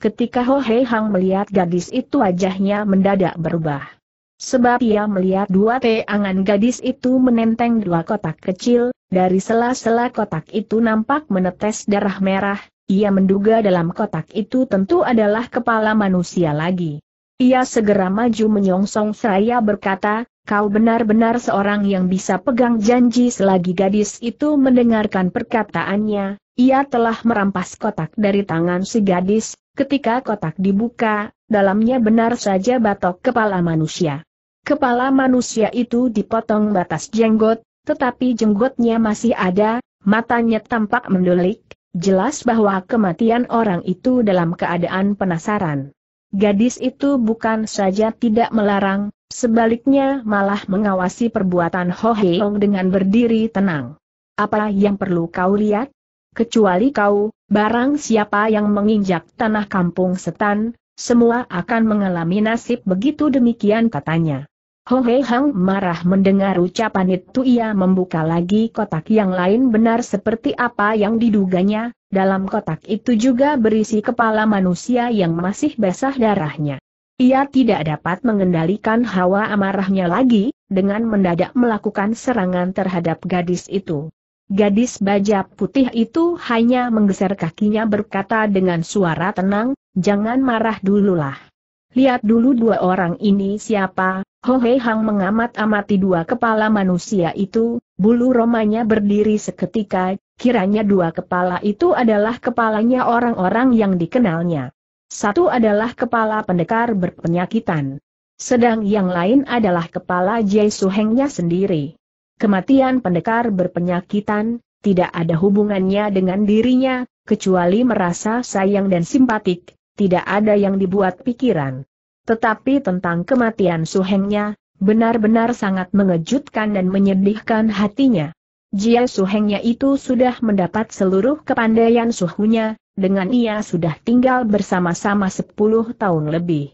Ketika Ho Hei Hang melihat gadis itu wajahnya mendadak berubah sebab ia melihat dua teangan gadis itu menenteng dua kotak kecil, dari sela-sela kotak itu nampak menetes darah merah, ia menduga dalam kotak itu tentu adalah kepala manusia lagi. Ia segera maju menyongsong seraya berkata, kau benar-benar seorang yang bisa pegang janji selagi gadis itu mendengarkan perkataannya, ia telah merampas kotak dari tangan si gadis, ketika kotak dibuka, dalamnya benar saja batok kepala manusia. Kepala manusia itu dipotong batas jenggot, tetapi jenggotnya masih ada, matanya tampak mendelik, Jelas bahwa kematian orang itu dalam keadaan penasaran. Gadis itu bukan saja tidak melarang, sebaliknya malah mengawasi perbuatan Ho Heong dengan berdiri tenang. Apa yang perlu kau lihat? Kecuali kau, barang siapa yang menginjak tanah kampung setan, semua akan mengalami nasib begitu demikian katanya. Hei Hang marah mendengar ucapan itu ia membuka lagi kotak yang lain benar seperti apa yang diduganya, dalam kotak itu juga berisi kepala manusia yang masih basah darahnya. Ia tidak dapat mengendalikan hawa amarahnya lagi, dengan mendadak melakukan serangan terhadap gadis itu. Gadis baja putih itu hanya menggeser kakinya berkata dengan suara tenang, jangan marah dululah. Lihat dulu dua orang ini siapa, Ho Hei Hang mengamat-amati dua kepala manusia itu, bulu romanya berdiri seketika, kiranya dua kepala itu adalah kepalanya orang-orang yang dikenalnya. Satu adalah kepala pendekar berpenyakitan. Sedang yang lain adalah kepala Jai Suhengnya sendiri. Kematian pendekar berpenyakitan, tidak ada hubungannya dengan dirinya, kecuali merasa sayang dan simpatik, tidak ada yang dibuat pikiran. Tetapi tentang kematian Suhengnya, benar-benar sangat mengejutkan dan menyedihkan hatinya. Jia Suhengnya itu sudah mendapat seluruh kepandaian suhunya, dengan ia sudah tinggal bersama-sama 10 tahun lebih.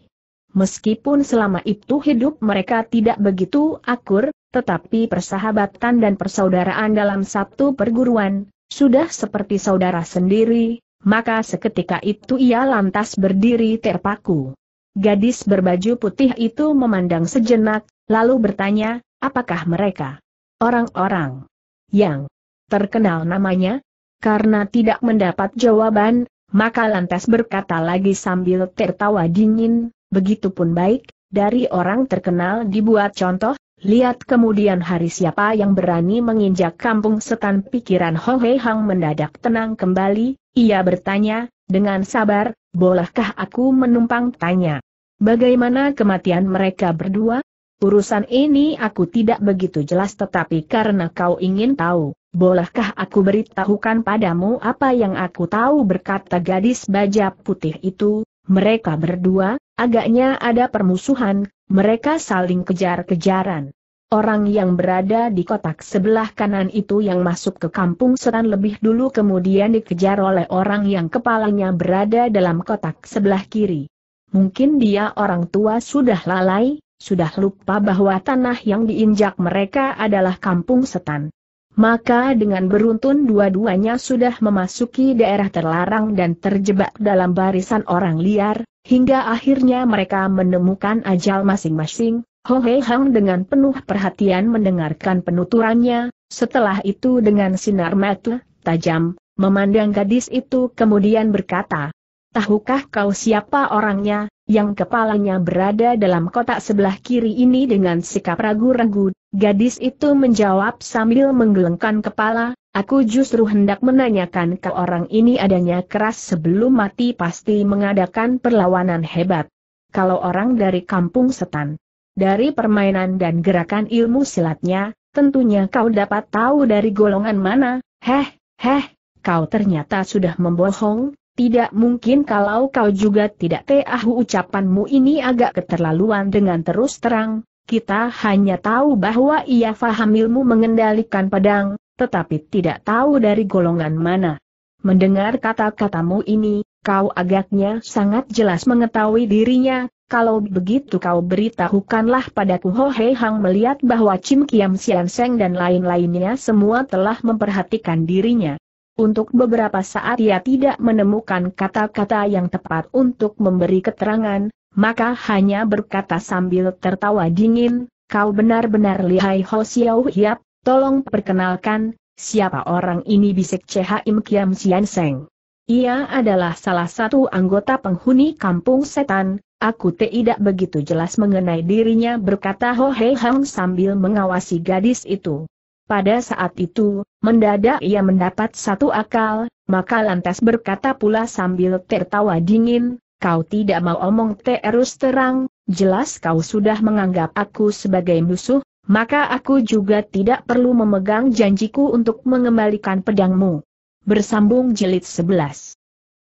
Meskipun selama itu hidup mereka tidak begitu akur, tetapi persahabatan dan persaudaraan dalam satu perguruan, sudah seperti saudara sendiri, maka seketika itu ia lantas berdiri terpaku. Gadis berbaju putih itu memandang sejenak, lalu bertanya, apakah mereka orang-orang yang terkenal namanya? Karena tidak mendapat jawaban, maka lantas berkata lagi sambil tertawa dingin, begitupun baik, dari orang terkenal dibuat contoh, lihat kemudian hari siapa yang berani menginjak kampung setan pikiran Ho He Hang mendadak tenang kembali, ia bertanya, dengan sabar, bolehkah aku menumpang tanya? Bagaimana kematian mereka berdua? Urusan ini aku tidak begitu jelas tetapi karena kau ingin tahu, bolehkah aku beritahukan padamu apa yang aku tahu berkata gadis baja putih itu, mereka berdua, agaknya ada permusuhan, mereka saling kejar-kejaran. Orang yang berada di kotak sebelah kanan itu yang masuk ke kampung setan lebih dulu kemudian dikejar oleh orang yang kepalanya berada dalam kotak sebelah kiri. Mungkin dia orang tua sudah lalai, sudah lupa bahwa tanah yang diinjak mereka adalah kampung setan. Maka dengan beruntun dua-duanya sudah memasuki daerah terlarang dan terjebak dalam barisan orang liar, hingga akhirnya mereka menemukan ajal masing-masing, Ho Hei Hang dengan penuh perhatian mendengarkan penuturannya, setelah itu dengan sinar mata, tajam, memandang gadis itu kemudian berkata, Tahukah kau siapa orangnya, yang kepalanya berada dalam kotak sebelah kiri ini dengan sikap ragu-ragu, gadis itu menjawab sambil menggelengkan kepala, aku justru hendak menanyakan ke orang ini adanya keras sebelum mati pasti mengadakan perlawanan hebat. Kalau orang dari kampung setan, dari permainan dan gerakan ilmu silatnya, tentunya kau dapat tahu dari golongan mana, heh, heh, kau ternyata sudah membohong, tidak mungkin kalau kau juga tidak tahu ucapanmu ini agak keterlaluan dengan terus terang, kita hanya tahu bahwa ia faham ilmu mengendalikan pedang, tetapi tidak tahu dari golongan mana. Mendengar kata-katamu ini, kau agaknya sangat jelas mengetahui dirinya, kalau begitu kau beritahukanlah padaku Ho Hei Hang melihat bahwa Chim Kiam Sian Seng dan lain-lainnya semua telah memperhatikan dirinya. Untuk beberapa saat ia tidak menemukan kata-kata yang tepat untuk memberi keterangan, maka hanya berkata sambil tertawa dingin, kau benar-benar lihai Ho Xiao Hiap, tolong perkenalkan, siapa orang ini bisik Im Kiam Sian Seng. Ia adalah salah satu anggota penghuni kampung setan, Aku tidak begitu jelas mengenai dirinya berkata Ho Hei Hang sambil mengawasi gadis itu. Pada saat itu, mendadak ia mendapat satu akal, maka lantas berkata pula sambil tertawa dingin, kau tidak mau omong terus terang, jelas kau sudah menganggap aku sebagai musuh, maka aku juga tidak perlu memegang janjiku untuk mengembalikan pedangmu. Bersambung jilid 11